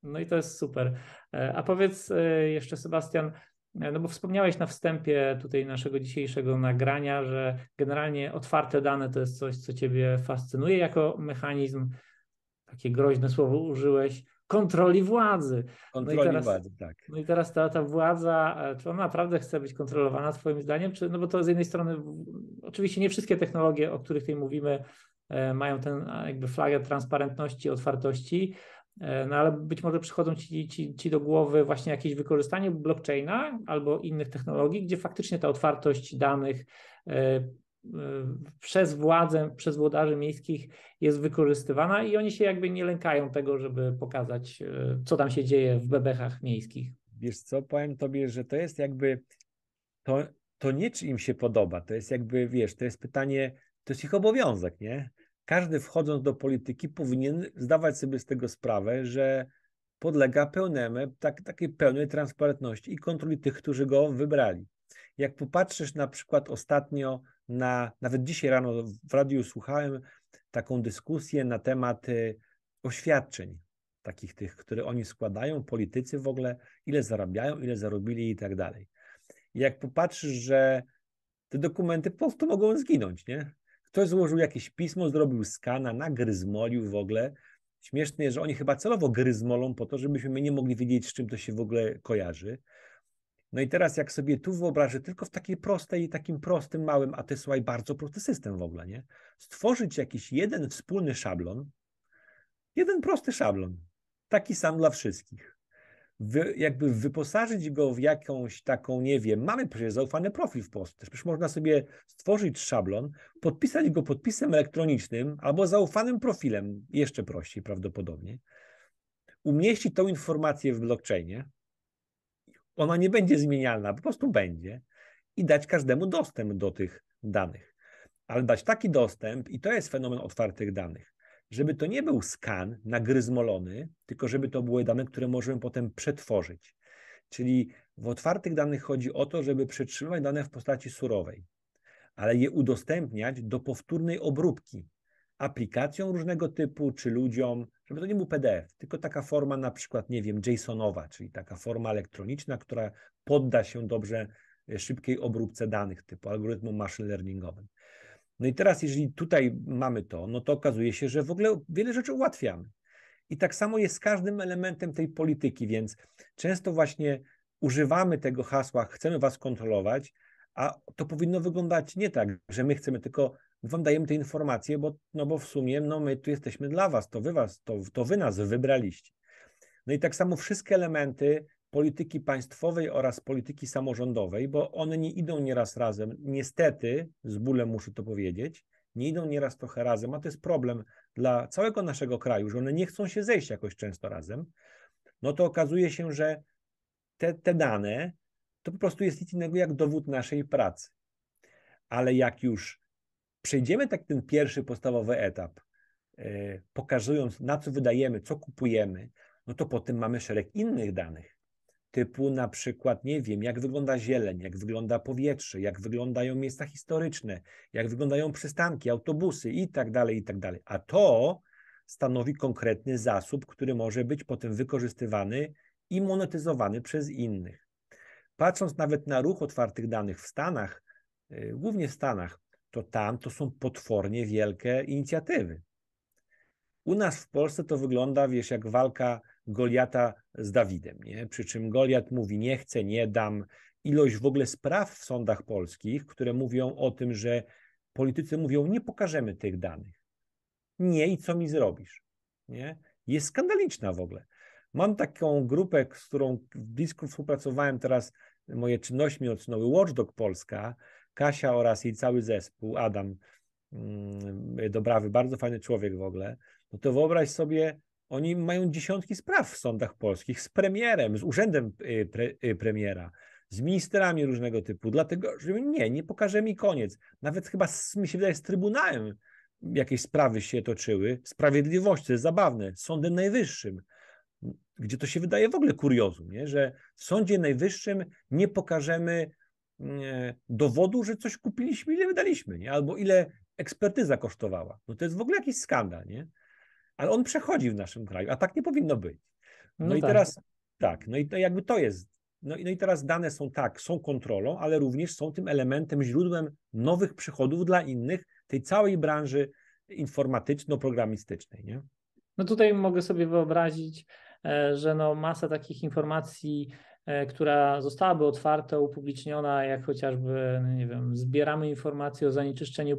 No i to jest super. E, a powiedz e, jeszcze Sebastian, no bo wspomniałeś na wstępie tutaj naszego dzisiejszego nagrania, że generalnie otwarte dane to jest coś, co ciebie fascynuje jako mechanizm. Takie groźne słowo użyłeś kontroli władzy. No kontroli no teraz, władzy, tak. No i teraz ta, ta władza, czy ona naprawdę chce być kontrolowana twoim zdaniem? Czy, no bo to z jednej strony, oczywiście nie wszystkie technologie, o których tutaj mówimy, e, mają ten jakby flagę transparentności, otwartości, e, no ale być może przychodzą ci, ci, ci do głowy właśnie jakieś wykorzystanie blockchaina albo innych technologii, gdzie faktycznie ta otwartość danych e, przez władzę, przez włodarzy miejskich jest wykorzystywana i oni się jakby nie lękają tego, żeby pokazać, e, co tam się dzieje w bebechach miejskich. Wiesz co, powiem tobie, że to jest jakby, to, to nie czy im się podoba, to jest jakby, wiesz, to jest pytanie, to jest ich obowiązek, nie? Każdy wchodząc do polityki powinien zdawać sobie z tego sprawę, że podlega pełnemu, tak, takiej pełnej transparentności i kontroli tych, którzy go wybrali. Jak popatrzysz na przykład ostatnio, na, nawet dzisiaj rano w radiu słuchałem taką dyskusję na temat y, oświadczeń takich tych, które oni składają, politycy w ogóle, ile zarabiają, ile zarobili i tak dalej. Jak popatrzysz, że te dokumenty po prostu mogą zginąć, nie? Ktoś złożył jakieś pismo, zrobił skana, nagryzmolił w ogóle. Śmieszne jest, że oni chyba celowo gryzmolą po to, żebyśmy my nie mogli wiedzieć, z czym to się w ogóle kojarzy. No i teraz jak sobie tu wyobrażę, tylko w takiej prostej, takim prostym, małym, a ty słuchaj, bardzo prosty system w ogóle, nie? Stworzyć jakiś jeden wspólny szablon, jeden prosty szablon, taki sam dla wszystkich. Wy, jakby wyposażyć go w jakąś taką, nie wiem, mamy przecież zaufany profil w Polsce, przecież można sobie stworzyć szablon, podpisać go podpisem elektronicznym albo zaufanym profilem, jeszcze prościej prawdopodobnie, umieścić tą informację w blockchainie, ona nie będzie zmienialna, po prostu będzie i dać każdemu dostęp do tych danych. Ale dać taki dostęp, i to jest fenomen otwartych danych, żeby to nie był skan nagryzmolony, tylko żeby to były dane, które możemy potem przetworzyć. Czyli w otwartych danych chodzi o to, żeby przetrzymywać dane w postaci surowej, ale je udostępniać do powtórnej obróbki, aplikacjom różnego typu czy ludziom, żeby to nie był PDF, tylko taka forma na przykład, nie wiem, JSONowa, czyli taka forma elektroniczna, która podda się dobrze e, szybkiej obróbce danych typu algorytmom machine learningowym. No i teraz, jeżeli tutaj mamy to, no to okazuje się, że w ogóle wiele rzeczy ułatwiamy. I tak samo jest z każdym elementem tej polityki, więc często właśnie używamy tego hasła, chcemy was kontrolować, a to powinno wyglądać nie tak, że my chcemy, tylko wam dajemy te informacje, bo, no bo w sumie no my tu jesteśmy dla was, to wy, was to, to wy nas wybraliście. No i tak samo wszystkie elementy polityki państwowej oraz polityki samorządowej, bo one nie idą nieraz razem. Niestety, z bólem muszę to powiedzieć, nie idą nieraz trochę razem, a to jest problem dla całego naszego kraju, że one nie chcą się zejść jakoś często razem. No to okazuje się, że te, te dane to po prostu jest nic innego jak dowód naszej pracy. Ale jak już przejdziemy tak ten pierwszy podstawowy etap, e, pokazując na co wydajemy, co kupujemy, no to potem mamy szereg innych danych. Typu na przykład, nie wiem, jak wygląda zieleń, jak wygląda powietrze, jak wyglądają miejsca historyczne, jak wyglądają przystanki, autobusy i tak dalej, i tak dalej. A to stanowi konkretny zasób, który może być potem wykorzystywany i monetyzowany przez innych. Patrząc nawet na ruch otwartych danych w Stanach, e, głównie w Stanach, to tam to są potwornie wielkie inicjatywy. U nas w Polsce to wygląda, wiesz, jak walka Goliata z Dawidem, nie? Przy czym Goliat mówi: Nie chcę, nie dam. Ilość w ogóle spraw w sądach polskich, które mówią o tym, że politycy mówią: Nie pokażemy tych danych. Nie i co mi zrobisz? Nie? Jest skandaliczna w ogóle. Mam taką grupę, z którą blisko współpracowałem teraz, moje czynności mi odsunęły Watchdog Polska Kasia oraz jej cały zespół, Adam mm, Dobrawy, bardzo fajny człowiek w ogóle, no to wyobraź sobie, oni mają dziesiątki spraw w sądach polskich z premierem, z urzędem y, pre, y, premiera, z ministrami różnego typu, dlatego, że nie, nie pokaże mi koniec. Nawet chyba, z, mi się wydaje, z Trybunałem jakieś sprawy się toczyły, sprawiedliwości, to jest zabawne, Sądem Najwyższym, gdzie to się wydaje w ogóle kuriozum, nie? że w Sądzie Najwyższym nie pokażemy E, dowodu, że coś kupiliśmy, ile wydaliśmy, nie? albo ile ekspertyza kosztowała. No to jest w ogóle jakiś skandal, nie? Ale on przechodzi w naszym kraju, a tak nie powinno być. No, no i tak. teraz tak, no i to jakby to jest. No i, no i teraz dane są tak, są kontrolą, ale również są tym elementem, źródłem nowych przychodów dla innych, tej całej branży informatyczno-programistycznej, nie? No tutaj mogę sobie wyobrazić, e, że no masa takich informacji E, która zostałaby otwarta, upubliczniona, jak chociażby, no nie wiem, zbieramy informacje o zanieczyszczeniu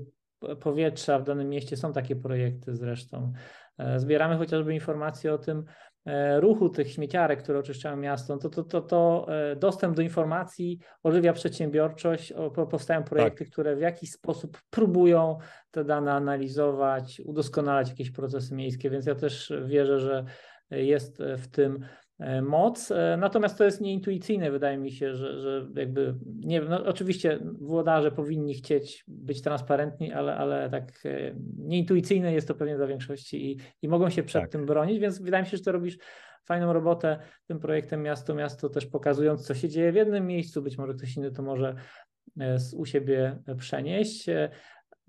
powietrza w danym mieście, są takie projekty zresztą. E, zbieramy chociażby informacje o tym e, ruchu tych śmieciarek, które oczyszczają miasto, to, to, to, to dostęp do informacji ożywia przedsiębiorczość, powstają tak. projekty, tak. które w jakiś sposób próbują te dane analizować, udoskonalać jakieś procesy miejskie, więc ja też wierzę, że jest w tym E, moc. E, natomiast to jest nieintuicyjne, wydaje mi się, że, że jakby nie wiem, no oczywiście włodarze powinni chcieć być transparentni, ale, ale tak e, nieintuicyjne jest to pewnie dla większości i, i mogą się przed tak. tym bronić, więc wydaje mi się, że to robisz fajną robotę tym projektem Miasto Miasto, też pokazując, co się dzieje w jednym miejscu, być może ktoś inny to może u siebie przenieść.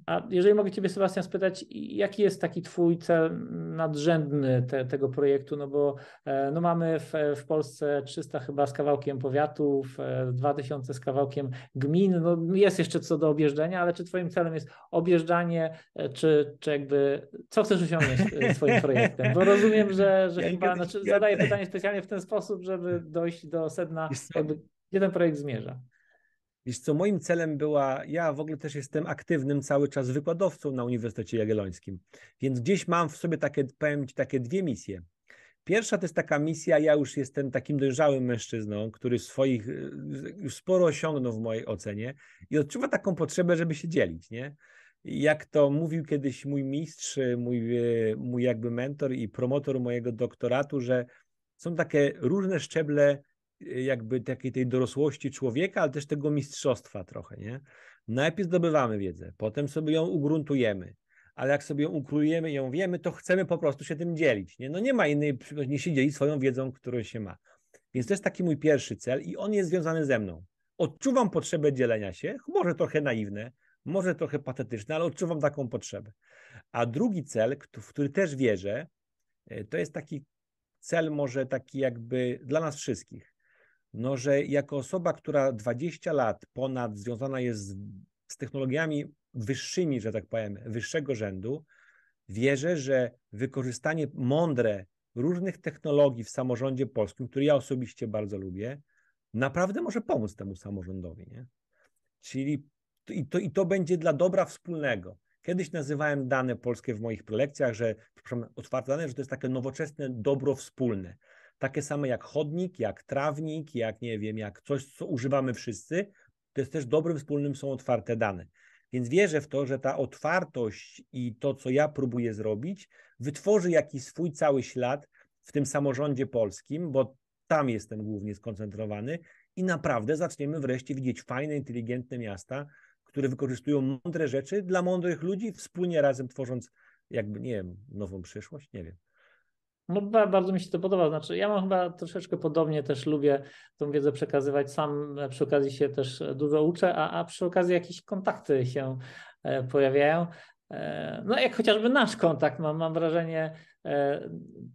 A jeżeli mogę Ciebie, Sebastian, spytać, jaki jest taki Twój cel nadrzędny te, tego projektu? No bo e, no mamy w, w Polsce 300 chyba z kawałkiem powiatów, 2000 e, z kawałkiem gmin. No jest jeszcze co do objeżdżenia, ale czy Twoim celem jest objeżdżanie, e, czy, czy jakby co chcesz osiągnąć swoim projektem? Bo rozumiem, że, że chyba, znaczy, zadaję pytanie specjalnie w ten sposób, żeby dojść do sedna, jakby, gdzie ten projekt zmierza. Więc co moim celem była, ja w ogóle też jestem aktywnym cały czas wykładowcą na Uniwersytecie Jagiellońskim, więc gdzieś mam w sobie takie, powiem ci, takie dwie misje. Pierwsza to jest taka misja, ja już jestem takim dojrzałym mężczyzną, który swoich już sporo osiągnął w mojej ocenie i odczuwa taką potrzebę, żeby się dzielić, nie? Jak to mówił kiedyś mój mistrz, mój, mój jakby mentor i promotor mojego doktoratu, że są takie różne szczeble jakby takiej tej dorosłości człowieka, ale też tego mistrzostwa trochę, nie? Najpierw zdobywamy wiedzę, potem sobie ją ugruntujemy, ale jak sobie ją ukrujemy, ją wiemy, to chcemy po prostu się tym dzielić, nie? No nie ma innej, nie się dzielić swoją wiedzą, którą się ma. Więc to jest taki mój pierwszy cel i on jest związany ze mną. Odczuwam potrzebę dzielenia się, może trochę naiwne, może trochę patetyczne, ale odczuwam taką potrzebę. A drugi cel, w który też wierzę, e, to jest taki cel może taki jakby dla nas wszystkich no, że jako osoba, która 20 lat ponad związana jest z, z technologiami wyższymi, że tak powiem, wyższego rzędu, wierzę, że wykorzystanie mądre różnych technologii w samorządzie polskim, który ja osobiście bardzo lubię, naprawdę może pomóc temu samorządowi. Nie? Czyli to, i, to, i to będzie dla dobra wspólnego. Kiedyś nazywałem dane polskie w moich prelekcjach, że otwarte dane, że to jest takie nowoczesne dobro wspólne takie same jak chodnik, jak trawnik, jak nie wiem, jak coś, co używamy wszyscy, to jest też dobrym wspólnym są otwarte dane. Więc wierzę w to, że ta otwartość i to, co ja próbuję zrobić, wytworzy jakiś swój cały ślad w tym samorządzie polskim, bo tam jestem głównie skoncentrowany i naprawdę zaczniemy wreszcie widzieć fajne, inteligentne miasta, które wykorzystują mądre rzeczy dla mądrych ludzi, wspólnie razem tworząc, jakby, nie wiem, nową przyszłość, nie wiem. No bardzo mi się to podoba. Znaczy, ja mam chyba troszeczkę podobnie też lubię tą wiedzę przekazywać sam. E, przy okazji się też dużo uczę, a, a przy okazji jakieś kontakty się e, pojawiają. E, no, jak chociażby nasz kontakt, mam, mam wrażenie,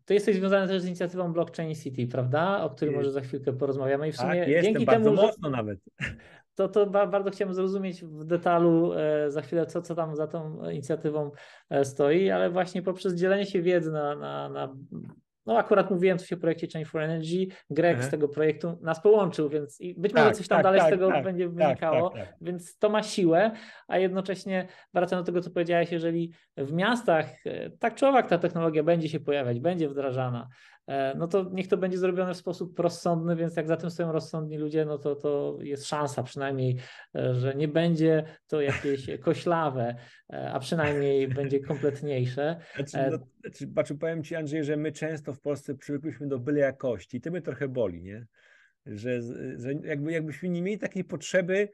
ty jesteś związany też z inicjatywą Blockchain City, prawda? O której może za chwilkę porozmawiamy. I w sumie tak, jestem dzięki bardzo temu, mocno nawet to, to bardzo chciałem zrozumieć w detalu e, za chwilę, co, co tam za tą inicjatywą e, stoi, ale właśnie poprzez dzielenie się wiedzy na, na, na no akurat mówiłem coś o projekcie Change for Energy, Greg mhm. z tego projektu nas połączył, więc być może tak, coś tam tak, dalej tak, z tego tak, będzie tak, wynikało, tak, więc to ma siłę, a jednocześnie wracając do tego, co powiedziałeś, jeżeli w miastach e, tak czy owak ta technologia będzie się pojawiać, będzie wdrażana, E, no to niech to będzie zrobione w sposób rozsądny, więc jak za tym stoją rozsądni ludzie, no to, to jest szansa przynajmniej, e, że nie będzie to jakieś koślawe, e, a przynajmniej będzie kompletniejsze. Znaczy, no, znaczy, powiem Ci Andrzej, że my często w Polsce przywykliśmy do byle jakości i to mnie trochę boli, nie? Że, że jakby, jakbyśmy nie mieli takiej potrzeby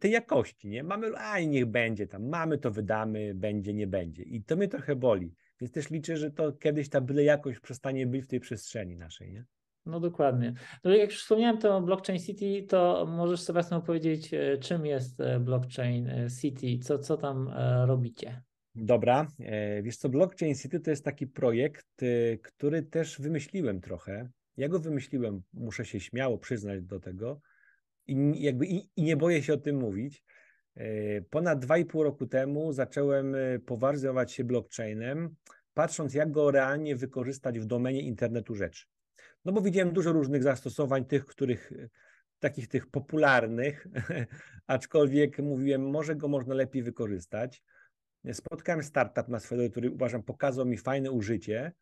tej jakości, nie? Mamy, a niech będzie tam, mamy to wydamy, będzie, nie będzie i to mnie trochę boli. Więc też liczę, że to kiedyś ta byle jakość przestanie być w tej przestrzeni naszej, nie? No dokładnie. No, jak już wspomniałem to Blockchain City, to możesz Sebastian opowiedzieć, e, czym jest e, Blockchain e, City, co, co tam robicie? Dobra, wiesz co, Blockchain City to jest taki projekt, który też wymyśliłem trochę. Ja go wymyśliłem, muszę się śmiało przyznać do tego i, jakby, i, i nie boję się o tym mówić. E, ponad 2,5 roku temu zacząłem e, poważnie się blockchainem, patrząc jak go realnie wykorzystać w domenie internetu rzeczy. No bo widziałem dużo różnych zastosowań, tych, których e, takich tych popularnych, aczkolwiek mówiłem, może go można lepiej wykorzystać. Spotkałem startup na swojej drodze, który uważam pokazał mi fajne użycie,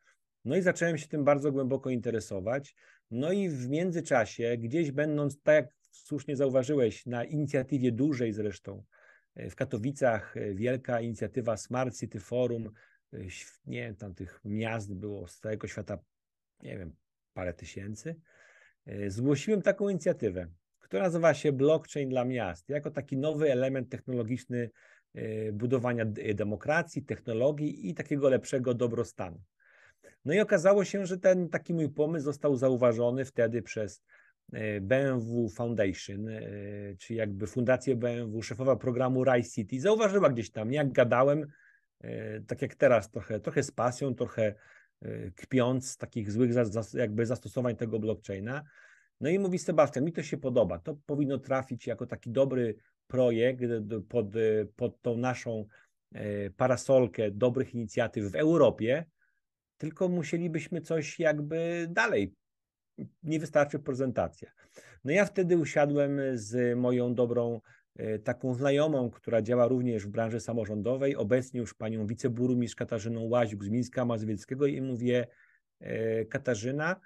no i zacząłem się tym bardzo głęboko interesować. No i w międzyczasie, gdzieś będąc, tak jak słusznie zauważyłeś, na inicjatywie dużej zresztą e, w Katowicach e, wielka inicjatywa Smart City Forum, e, nie wiem, tam tych miast było z całego świata, nie wiem, parę tysięcy. Zgłosiłem taką inicjatywę, która nazywa się Blockchain dla miast, jako taki nowy element technologiczny budowania demokracji, technologii i takiego lepszego dobrostanu. No i okazało się, że ten taki mój pomysł został zauważony wtedy przez Y, BMW Foundation, y, czy jakby Fundację BMW, szefowa programu Rise City, zauważyła gdzieś tam, jak gadałem, y, tak jak teraz, trochę, trochę z pasją, trochę kpiąc z takich złych jakby zastosowań tego blockchaina. No i mówi Sebastian, mi to się podoba, to powinno trafić jako taki dobry projekt pod, pod tą naszą parasolkę dobrych inicjatyw w Europie, tylko musielibyśmy coś jakby dalej nie wystarczy prezentacja. No ja wtedy usiadłem z moją dobrą e, taką znajomą, która działa również w branży samorządowej, obecnie już panią wiceburmistrz Katarzyną Łaziuk z Mińska Mazowieckiego i mówię e, Katarzyna,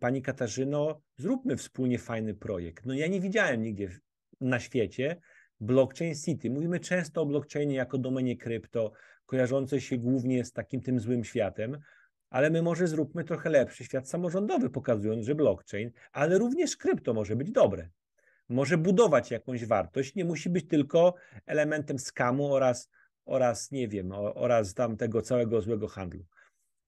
pani Katarzyno, zróbmy wspólnie fajny projekt. No ja nie widziałem nigdzie na świecie blockchain city. Mówimy często o blockchainie jako domenie krypto, kojarzące się głównie z takim tym złym światem, ale my może zróbmy trochę lepszy świat samorządowy, pokazując, że blockchain, ale również krypto może być dobre. Może budować jakąś wartość, nie musi być tylko elementem skamu oraz, oraz nie wiem, oraz tam tego całego złego handlu.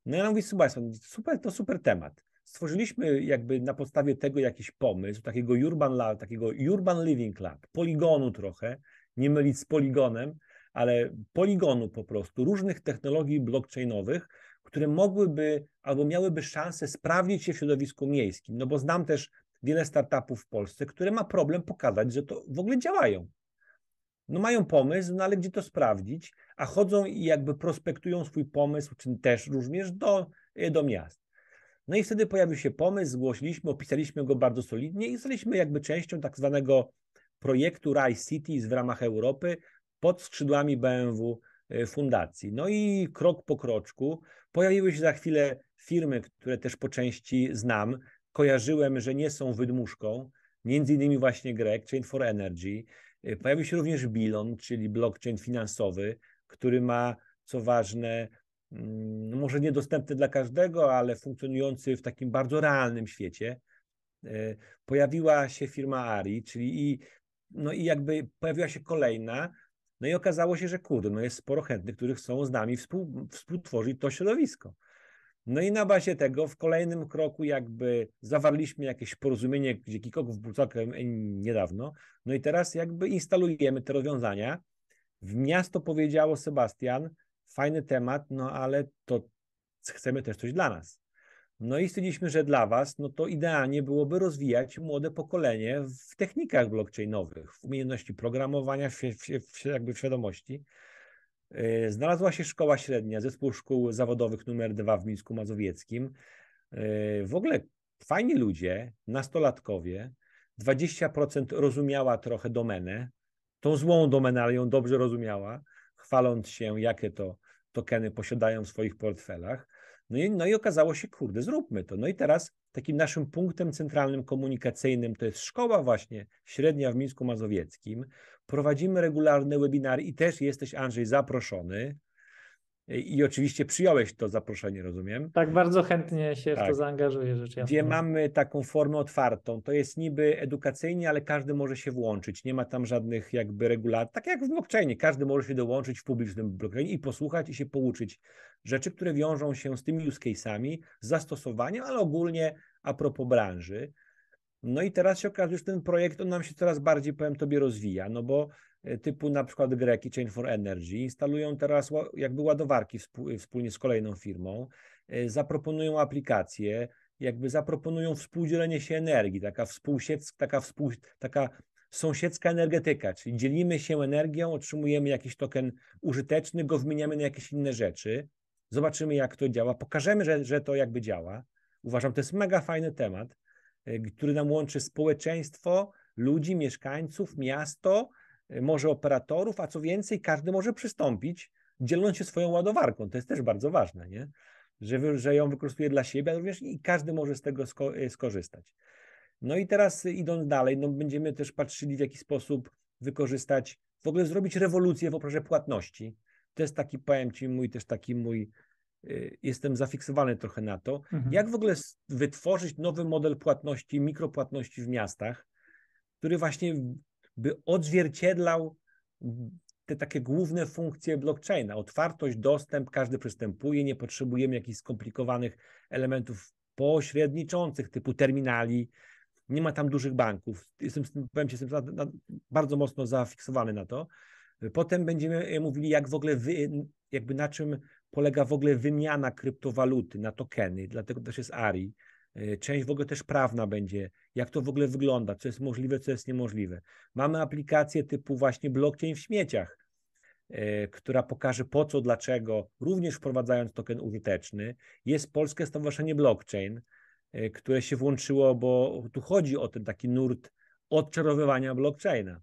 No ja mówię, słuchaj, super, to super temat. Stworzyliśmy jakby na podstawie tego jakiś pomysł, takiego urban, lab, takiego urban living lab, poligonu trochę, nie mylić z poligonem, ale poligonu po prostu, różnych technologii blockchainowych, które mogłyby albo miałyby szansę sprawdzić się w środowisku miejskim. No bo znam też wiele startupów w Polsce, które ma problem pokazać, że to w ogóle działają. No mają pomysł, no ale gdzie to sprawdzić? A chodzą i jakby prospektują swój pomysł, czym też również do, e, do miast. No i wtedy pojawił się pomysł, zgłosiliśmy, opisaliśmy go bardzo solidnie i zostaliśmy jakby częścią tak zwanego projektu Rise Cities w ramach Europy pod skrzydłami BMW Y, fundacji. No i krok po kroczku pojawiły się za chwilę firmy, które też po części znam. Kojarzyłem, że nie są wydmuszką, między innymi właśnie Greg, Chain for Energy. Y, pojawił się również Bilon, czyli blockchain finansowy, który ma, co ważne, mm, no może niedostępny dla każdego, ale funkcjonujący w takim bardzo realnym świecie. Y, pojawiła się firma Ari, czyli i, no i jakby pojawiła się kolejna, no i okazało się, że kurde, no jest sporo chętnych, którzy chcą z nami współ, współtworzyć to środowisko. No i na bazie tego w kolejnym kroku jakby zawarliśmy jakieś porozumienie, gdzie Kikoków był niedawno. No i teraz jakby instalujemy te rozwiązania. W miasto powiedziało Sebastian, fajny temat, no ale to chcemy też coś dla nas. No i stwierdziliśmy, że dla Was no to idealnie byłoby rozwijać młode pokolenie w technikach blockchainowych, w umiejętności programowania, w, w, jakby w świadomości. E, znalazła się szkoła średnia, zespół szkół zawodowych numer dwa w Mińsku Mazowieckim. E, w ogóle fajni ludzie, nastolatkowie, 20% rozumiała trochę domenę, tą złą domenę, ale ją dobrze rozumiała, chwaląc się, jakie to tokeny posiadają w swoich portfelach. No i, no i okazało się, kurde, zróbmy to. No i teraz takim naszym punktem centralnym komunikacyjnym to jest szkoła właśnie średnia w Mińsku Mazowieckim. Prowadzimy regularne webinary i też jesteś, Andrzej, zaproszony. I, oczywiście przyjąłeś to zaproszenie, rozumiem. Tak, bardzo chętnie się tak. w to tak. zaangażuję, rzecz jasna. Gdzie mamy taką formę otwartą. To jest niby edukacyjnie, ale każdy może się włączyć. Nie ma tam żadnych jakby regulacji. Tak jak w blockchainie, każdy może się dołączyć w publicznym blockchainie i posłuchać i się pouczyć rzeczy, które wiążą się z tymi use case'ami, z zastosowaniem, ale ogólnie a propos branży. No i teraz się okazuje, że ten projekt, on nam się coraz bardziej, powiem tobie, rozwija, no bo e, typu na przykład Greki, Chain for Energy, instalują teraz jakby ładowarki e, wspólnie z kolejną firmą, e, zaproponują aplikacje, jakby zaproponują współdzielenie się energii, taka, taka, współ, taka sąsiedzka energetyka, czyli dzielimy się energią, otrzymujemy jakiś token użyteczny, go wymieniamy na jakieś inne rzeczy zobaczymy jak to działa, pokażemy, że, że to jakby działa. Uważam, to jest mega fajny temat, e, który nam łączy społeczeństwo, ludzi, mieszkańców, miasto, e, może operatorów, a co więcej, każdy może przystąpić, dzieląc się swoją ładowarką. To jest też bardzo ważne, nie? Że, że ją wykorzystuje dla siebie, ale również i każdy może z tego sko e, skorzystać. No i teraz idąc dalej, no będziemy też patrzyli, w jaki sposób wykorzystać, w ogóle zrobić rewolucję w obszarze płatności. To jest taki, powiem Ci, mój też taki mój Y, jestem zafiksowany trochę na to. Mhm. Jak w ogóle wytworzyć nowy model płatności, mikropłatności w miastach, który właśnie by odzwierciedlał te takie główne funkcje blockchaina. Otwartość, dostęp, każdy przystępuje, nie potrzebujemy jakichś skomplikowanych elementów pośredniczących typu terminali, nie ma tam dużych banków. Jestem, powiem ci, jestem na, bardzo mocno zafiksowany na to. Potem będziemy e, mówili, jak w ogóle wy, jakby na czym polega w ogóle wymiana kryptowaluty na tokeny, dlatego też jest ARI. E, część w ogóle też prawna będzie, jak to w ogóle wygląda, co jest możliwe, co jest niemożliwe. Mamy aplikację typu właśnie blockchain w śmieciach, e, która pokaże po co, dlaczego, również wprowadzając token użyteczny. Jest Polskie Stowarzyszenie Blockchain, e, które się włączyło, bo tu chodzi o ten taki nurt odczarowywania blockchaina.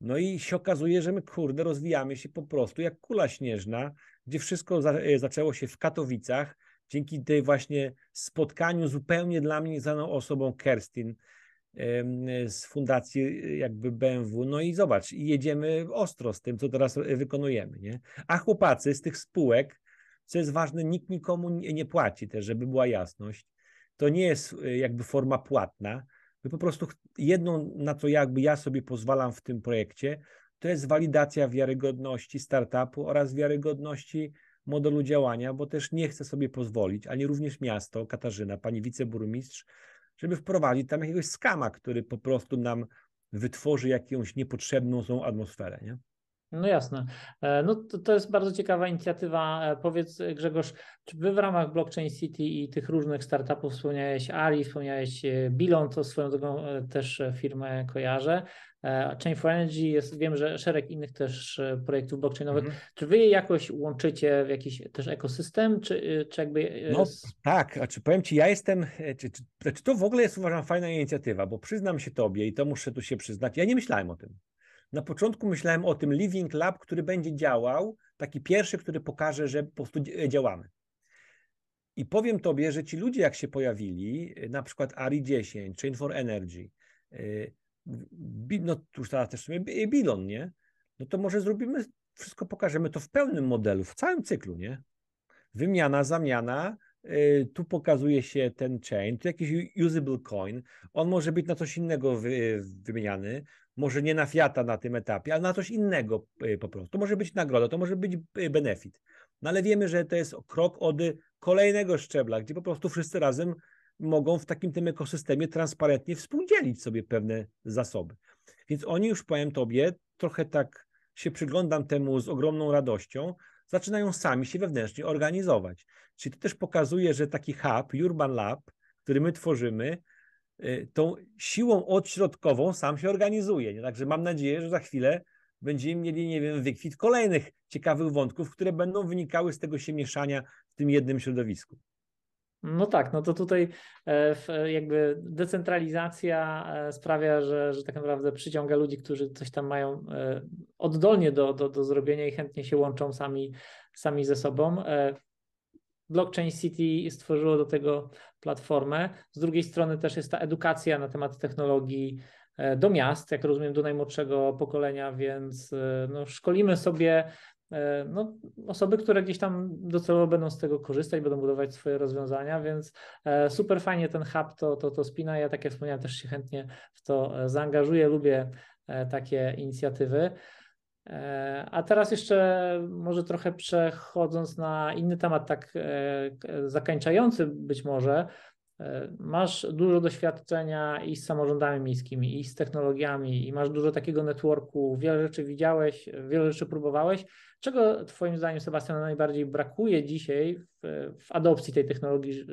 No i się okazuje, że my, kurde, rozwijamy się po prostu jak kula śnieżna gdzie wszystko za, e, zaczęło się w Katowicach, dzięki tej właśnie spotkaniu zupełnie dla mnie znaną osobą Kerstin z fundacji e, jakby BMW. No i zobacz, jedziemy ostro z tym, co teraz wykonujemy. Nie? A chłopacy z tych spółek, co jest ważne, nikt nikomu nie płaci też, żeby była jasność. To nie jest e, jakby forma płatna. My po prostu jedną, na co jakby ja sobie pozwalam w tym projekcie, to jest walidacja wiarygodności startupu oraz wiarygodności modelu działania, bo też nie chcę sobie pozwolić, ani również miasto, Katarzyna, pani wiceburmistrz, żeby wprowadzić tam jakiegoś skama, który po prostu nam wytworzy jakąś niepotrzebną tą atmosferę. Nie? No jasne. E, no to, to jest bardzo ciekawa inicjatywa. E, powiedz Grzegorz, czy wy w ramach Blockchain City i tych różnych startupów wspomniałeś Ali, wspomniałeś e, Bilon, to swoją drogą też firmę kojarzę. E, Chain for Energy jest, wiem, że szereg innych też e, projektów blockchainowych. Mm. Czy wy je jakoś łączycie w jakiś też ekosystem, czy, e, czy jakby... No tak, znaczy czy powiem ci, ja jestem, czy, czy, czy znaczy to w ogóle jest uważam fajna inicjatywa, bo przyznam się tobie i to muszę tu się przyznać, ja nie myślałem o tym. Na początku myślałem o tym Living Lab, który będzie działał, taki pierwszy, który pokaże, że po prostu działamy. I powiem tobie, że ci ludzie jak się pojawili, na przykład ARI 10, Chain for Energy, no już teraz też w sumie Bilon, nie? No to może zrobimy, wszystko pokażemy to w pełnym modelu, w całym cyklu, nie? Wymiana, zamiana, y, tu pokazuje się ten chain, tu jakiś usable coin, on może być na coś innego wymieniany, może nie na fiata na tym etapie, ale na coś innego y, po prostu. To może być nagroda, to może być y, benefit. No ale wiemy, że to jest krok od kolejnego szczebla, gdzie po prostu wszyscy razem mogą w takim tym ekosystemie transparentnie współdzielić sobie pewne zasoby. Więc oni już, powiem Tobie, trochę tak się przyglądam temu z ogromną radością, zaczynają sami się wewnętrznie organizować. Czyli to też pokazuje, że taki hub, Urban Lab, który my tworzymy, y, tą siłą odśrodkową sam się organizuje. Nie? Także mam nadzieję, że za chwilę będziemy mieli, nie wiem, wykwit kolejnych ciekawych wątków, które będą wynikały z tego się mieszania w tym jednym środowisku. No tak, no to tutaj e, e, jakby decentralizacja e, sprawia, że, że tak naprawdę przyciąga ludzi, którzy coś tam mają oddolnie do, do, do zrobienia i chętnie się łączą sami, sami ze sobą. Blockchain City stworzyło do tego platformę. Z drugiej strony też jest ta edukacja na temat technologii do miast, jak rozumiem, do najmłodszego pokolenia, więc no, szkolimy sobie E, no, osoby, które gdzieś tam docelowo będą z tego korzystać, będą budować swoje rozwiązania, więc e, super fajnie ten hub to, to, to spina. Ja, tak jak wspomniałem, też się chętnie w to e, zaangażuję, lubię takie inicjatywy. A teraz jeszcze może trochę przechodząc na inny temat, tak zakończający być może, Masz dużo doświadczenia i z samorządami miejskimi, i z technologiami, i masz dużo takiego networku, wiele rzeczy widziałeś, wiele rzeczy próbowałeś. Czego Twoim zdaniem, Sebastian, najbardziej brakuje dzisiaj w, w adopcji tej technologii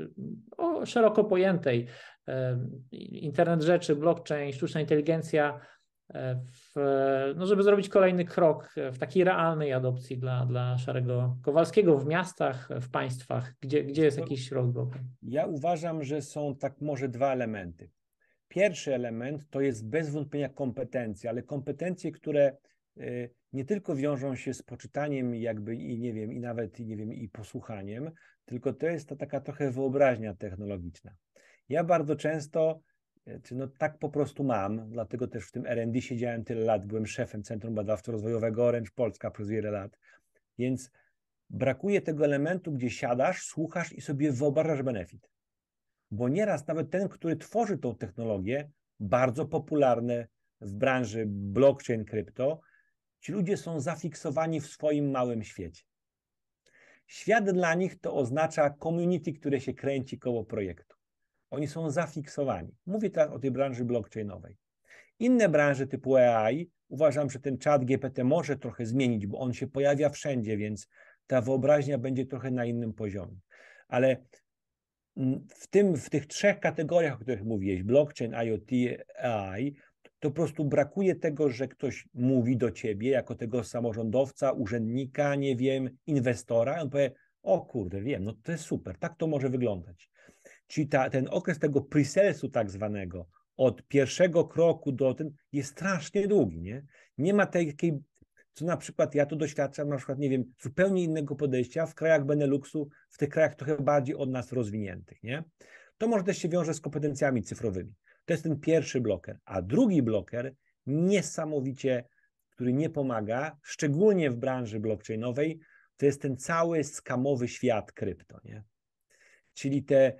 o, szeroko pojętej? Internet rzeczy, blockchain, sztuczna inteligencja, e, w, no żeby zrobić kolejny krok w takiej realnej adopcji dla, dla Szarego Kowalskiego w miastach, w państwach? Gdzie, gdzie jest jakiś środek? Ja uważam, że są tak może dwa elementy. Pierwszy element to jest bez wątpienia kompetencje, ale kompetencje, które y, nie tylko wiążą się z poczytaniem jakby i nie wiem, i nawet, nie wiem, i posłuchaniem, tylko to jest ta taka trochę wyobraźnia technologiczna. Ja bardzo często, e, czy no tak po prostu mam, dlatego też w tym R&D siedziałem tyle lat, byłem szefem Centrum Badawczo-Rozwojowego Orange Polska przez wiele lat, więc brakuje tego elementu, gdzie siadasz, słuchasz i sobie wyobrażasz benefit. Bo nieraz nawet ten, który tworzy tą technologię, bardzo popularne w branży blockchain, krypto, Ci ludzie są zafiksowani w swoim małym świecie. Świat dla nich to oznacza community, które się kręci koło projektu. Oni są zafiksowani. Mówię teraz o tej branży blockchainowej. Inne branże typu AI, uważam, że ten czat GPT może trochę zmienić, bo on się pojawia wszędzie, więc ta wyobraźnia będzie trochę na innym poziomie. Ale w, tym, w tych trzech kategoriach, o których mówiłeś, blockchain, IoT, AI, to po prostu brakuje tego, że ktoś mówi do ciebie jako tego samorządowca, urzędnika, nie wiem, inwestora, i on powie, o kurde, wiem, no to jest super, tak to może wyglądać. Czyli ta, ten okres tego preselsu tak zwanego, od pierwszego kroku do ten, jest strasznie długi, nie? Nie ma takiej, co na przykład ja tu doświadczam, na przykład, nie wiem, zupełnie innego podejścia w krajach Beneluxu, w tych krajach trochę bardziej od nas rozwiniętych, nie? To może też się wiąże z kompetencjami cyfrowymi. To jest ten pierwszy bloker. A drugi bloker niesamowicie, który nie pomaga, szczególnie w branży blockchainowej, to jest ten cały skamowy świat krypto. Nie? Czyli te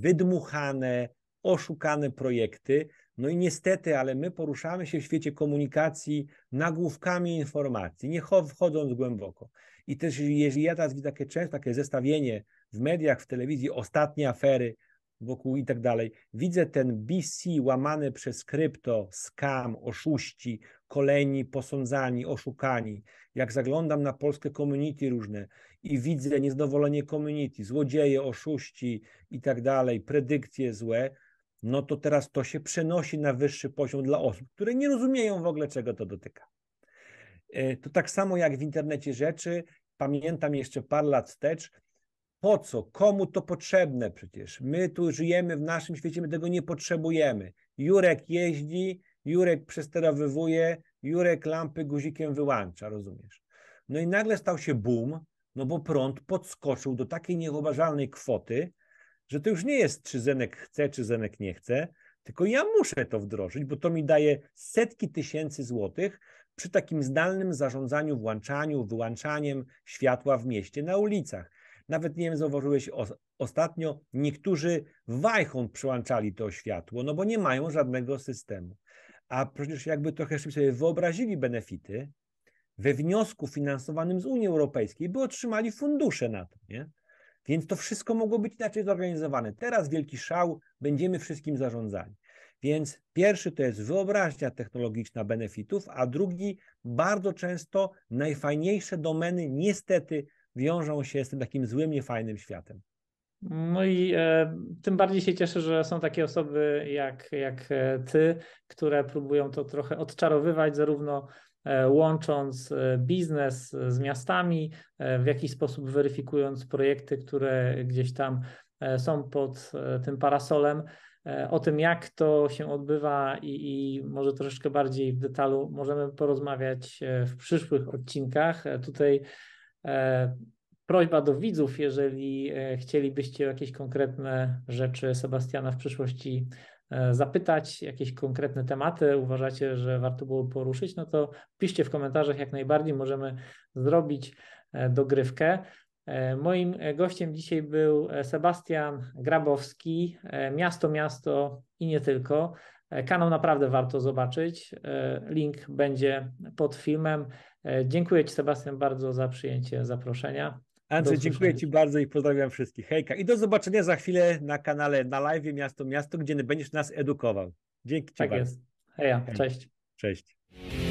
wydmuchane, oszukane projekty. No i niestety, ale my poruszamy się w świecie komunikacji nagłówkami informacji, nie wchodząc głęboko. I też jeżeli ja teraz widzę takie często takie zestawienie w mediach, w telewizji, ostatnie afery wokół i tak dalej. Widzę ten BC łamany przez krypto, skam, oszuści, koleni, posądzani, oszukani. Jak zaglądam na polskie community różne i widzę niezadowolenie community, złodzieje, oszuści i tak dalej, predykcje złe, no to teraz to się przenosi na wyższy poziom dla osób, które nie rozumieją w ogóle, czego to dotyka. E, to tak samo jak w internecie rzeczy. Pamiętam jeszcze parę lat wstecz, po co? Komu to potrzebne przecież? My tu żyjemy w naszym świecie, my tego nie potrzebujemy. Jurek jeździ, Jurek przesterowywuje, Jurek lampy guzikiem wyłącza, rozumiesz? No i nagle stał się boom, no bo prąd podskoczył do takiej niewyobrażalnej kwoty, że to już nie jest, czy Zenek chce, czy Zenek nie chce, tylko ja muszę to wdrożyć, bo to mi daje setki tysięcy złotych przy takim zdalnym zarządzaniu włączaniu, wyłączaniem światła w mieście na ulicach. Nawet nie wiem, zauważyłeś ostatnio, niektórzy wajchą przyłączali to światło, no bo nie mają żadnego systemu. A przecież jakby trochę szybciej sobie wyobrazili benefity, we wniosku finansowanym z Unii Europejskiej, by otrzymali fundusze na to, nie? Więc to wszystko mogło być inaczej zorganizowane. Teraz wielki szał, będziemy wszystkim zarządzali. Więc pierwszy to jest wyobraźnia technologiczna benefitów, a drugi bardzo często najfajniejsze domeny niestety wiążą się z tym takim złym, niefajnym światem. No i e, tym bardziej się cieszę, że są takie osoby jak, jak e, ty, które próbują to trochę odczarowywać, zarówno e, łącząc e, biznes z miastami, w jakiś sposób weryfikując projekty, które gdzieś tam są pod tym parasolem. O tym, jak to się odbywa i, i, może troszeczkę bardziej w detalu możemy porozmawiać w przyszłych odcinkach. Tutaj E, prośba do widzów, jeżeli e, chcielibyście o jakieś konkretne rzeczy Sebastiana w przyszłości e, zapytać, jakieś konkretne tematy uważacie, że warto było poruszyć, no to piszcie w komentarzach jak najbardziej, możemy zrobić dogrywkę. Moim gościem dzisiaj był Sebastian Grabowski, Miasto Miasto i nie tylko. Kanał naprawdę warto zobaczyć. Link będzie pod filmem. E, dziękuję Ci, Sebastian, bardzo za przyjęcie zaproszenia. Andrzej, dziękuję Ci bardzo i pozdrawiam wszystkich. Hejka i do zobaczenia za chwilę na kanale na live Miasto Miasto, gdzie będziesz nas edukował. Dzięki Ci tak bardzo. Tak jest. Heja, cześć. Cześć.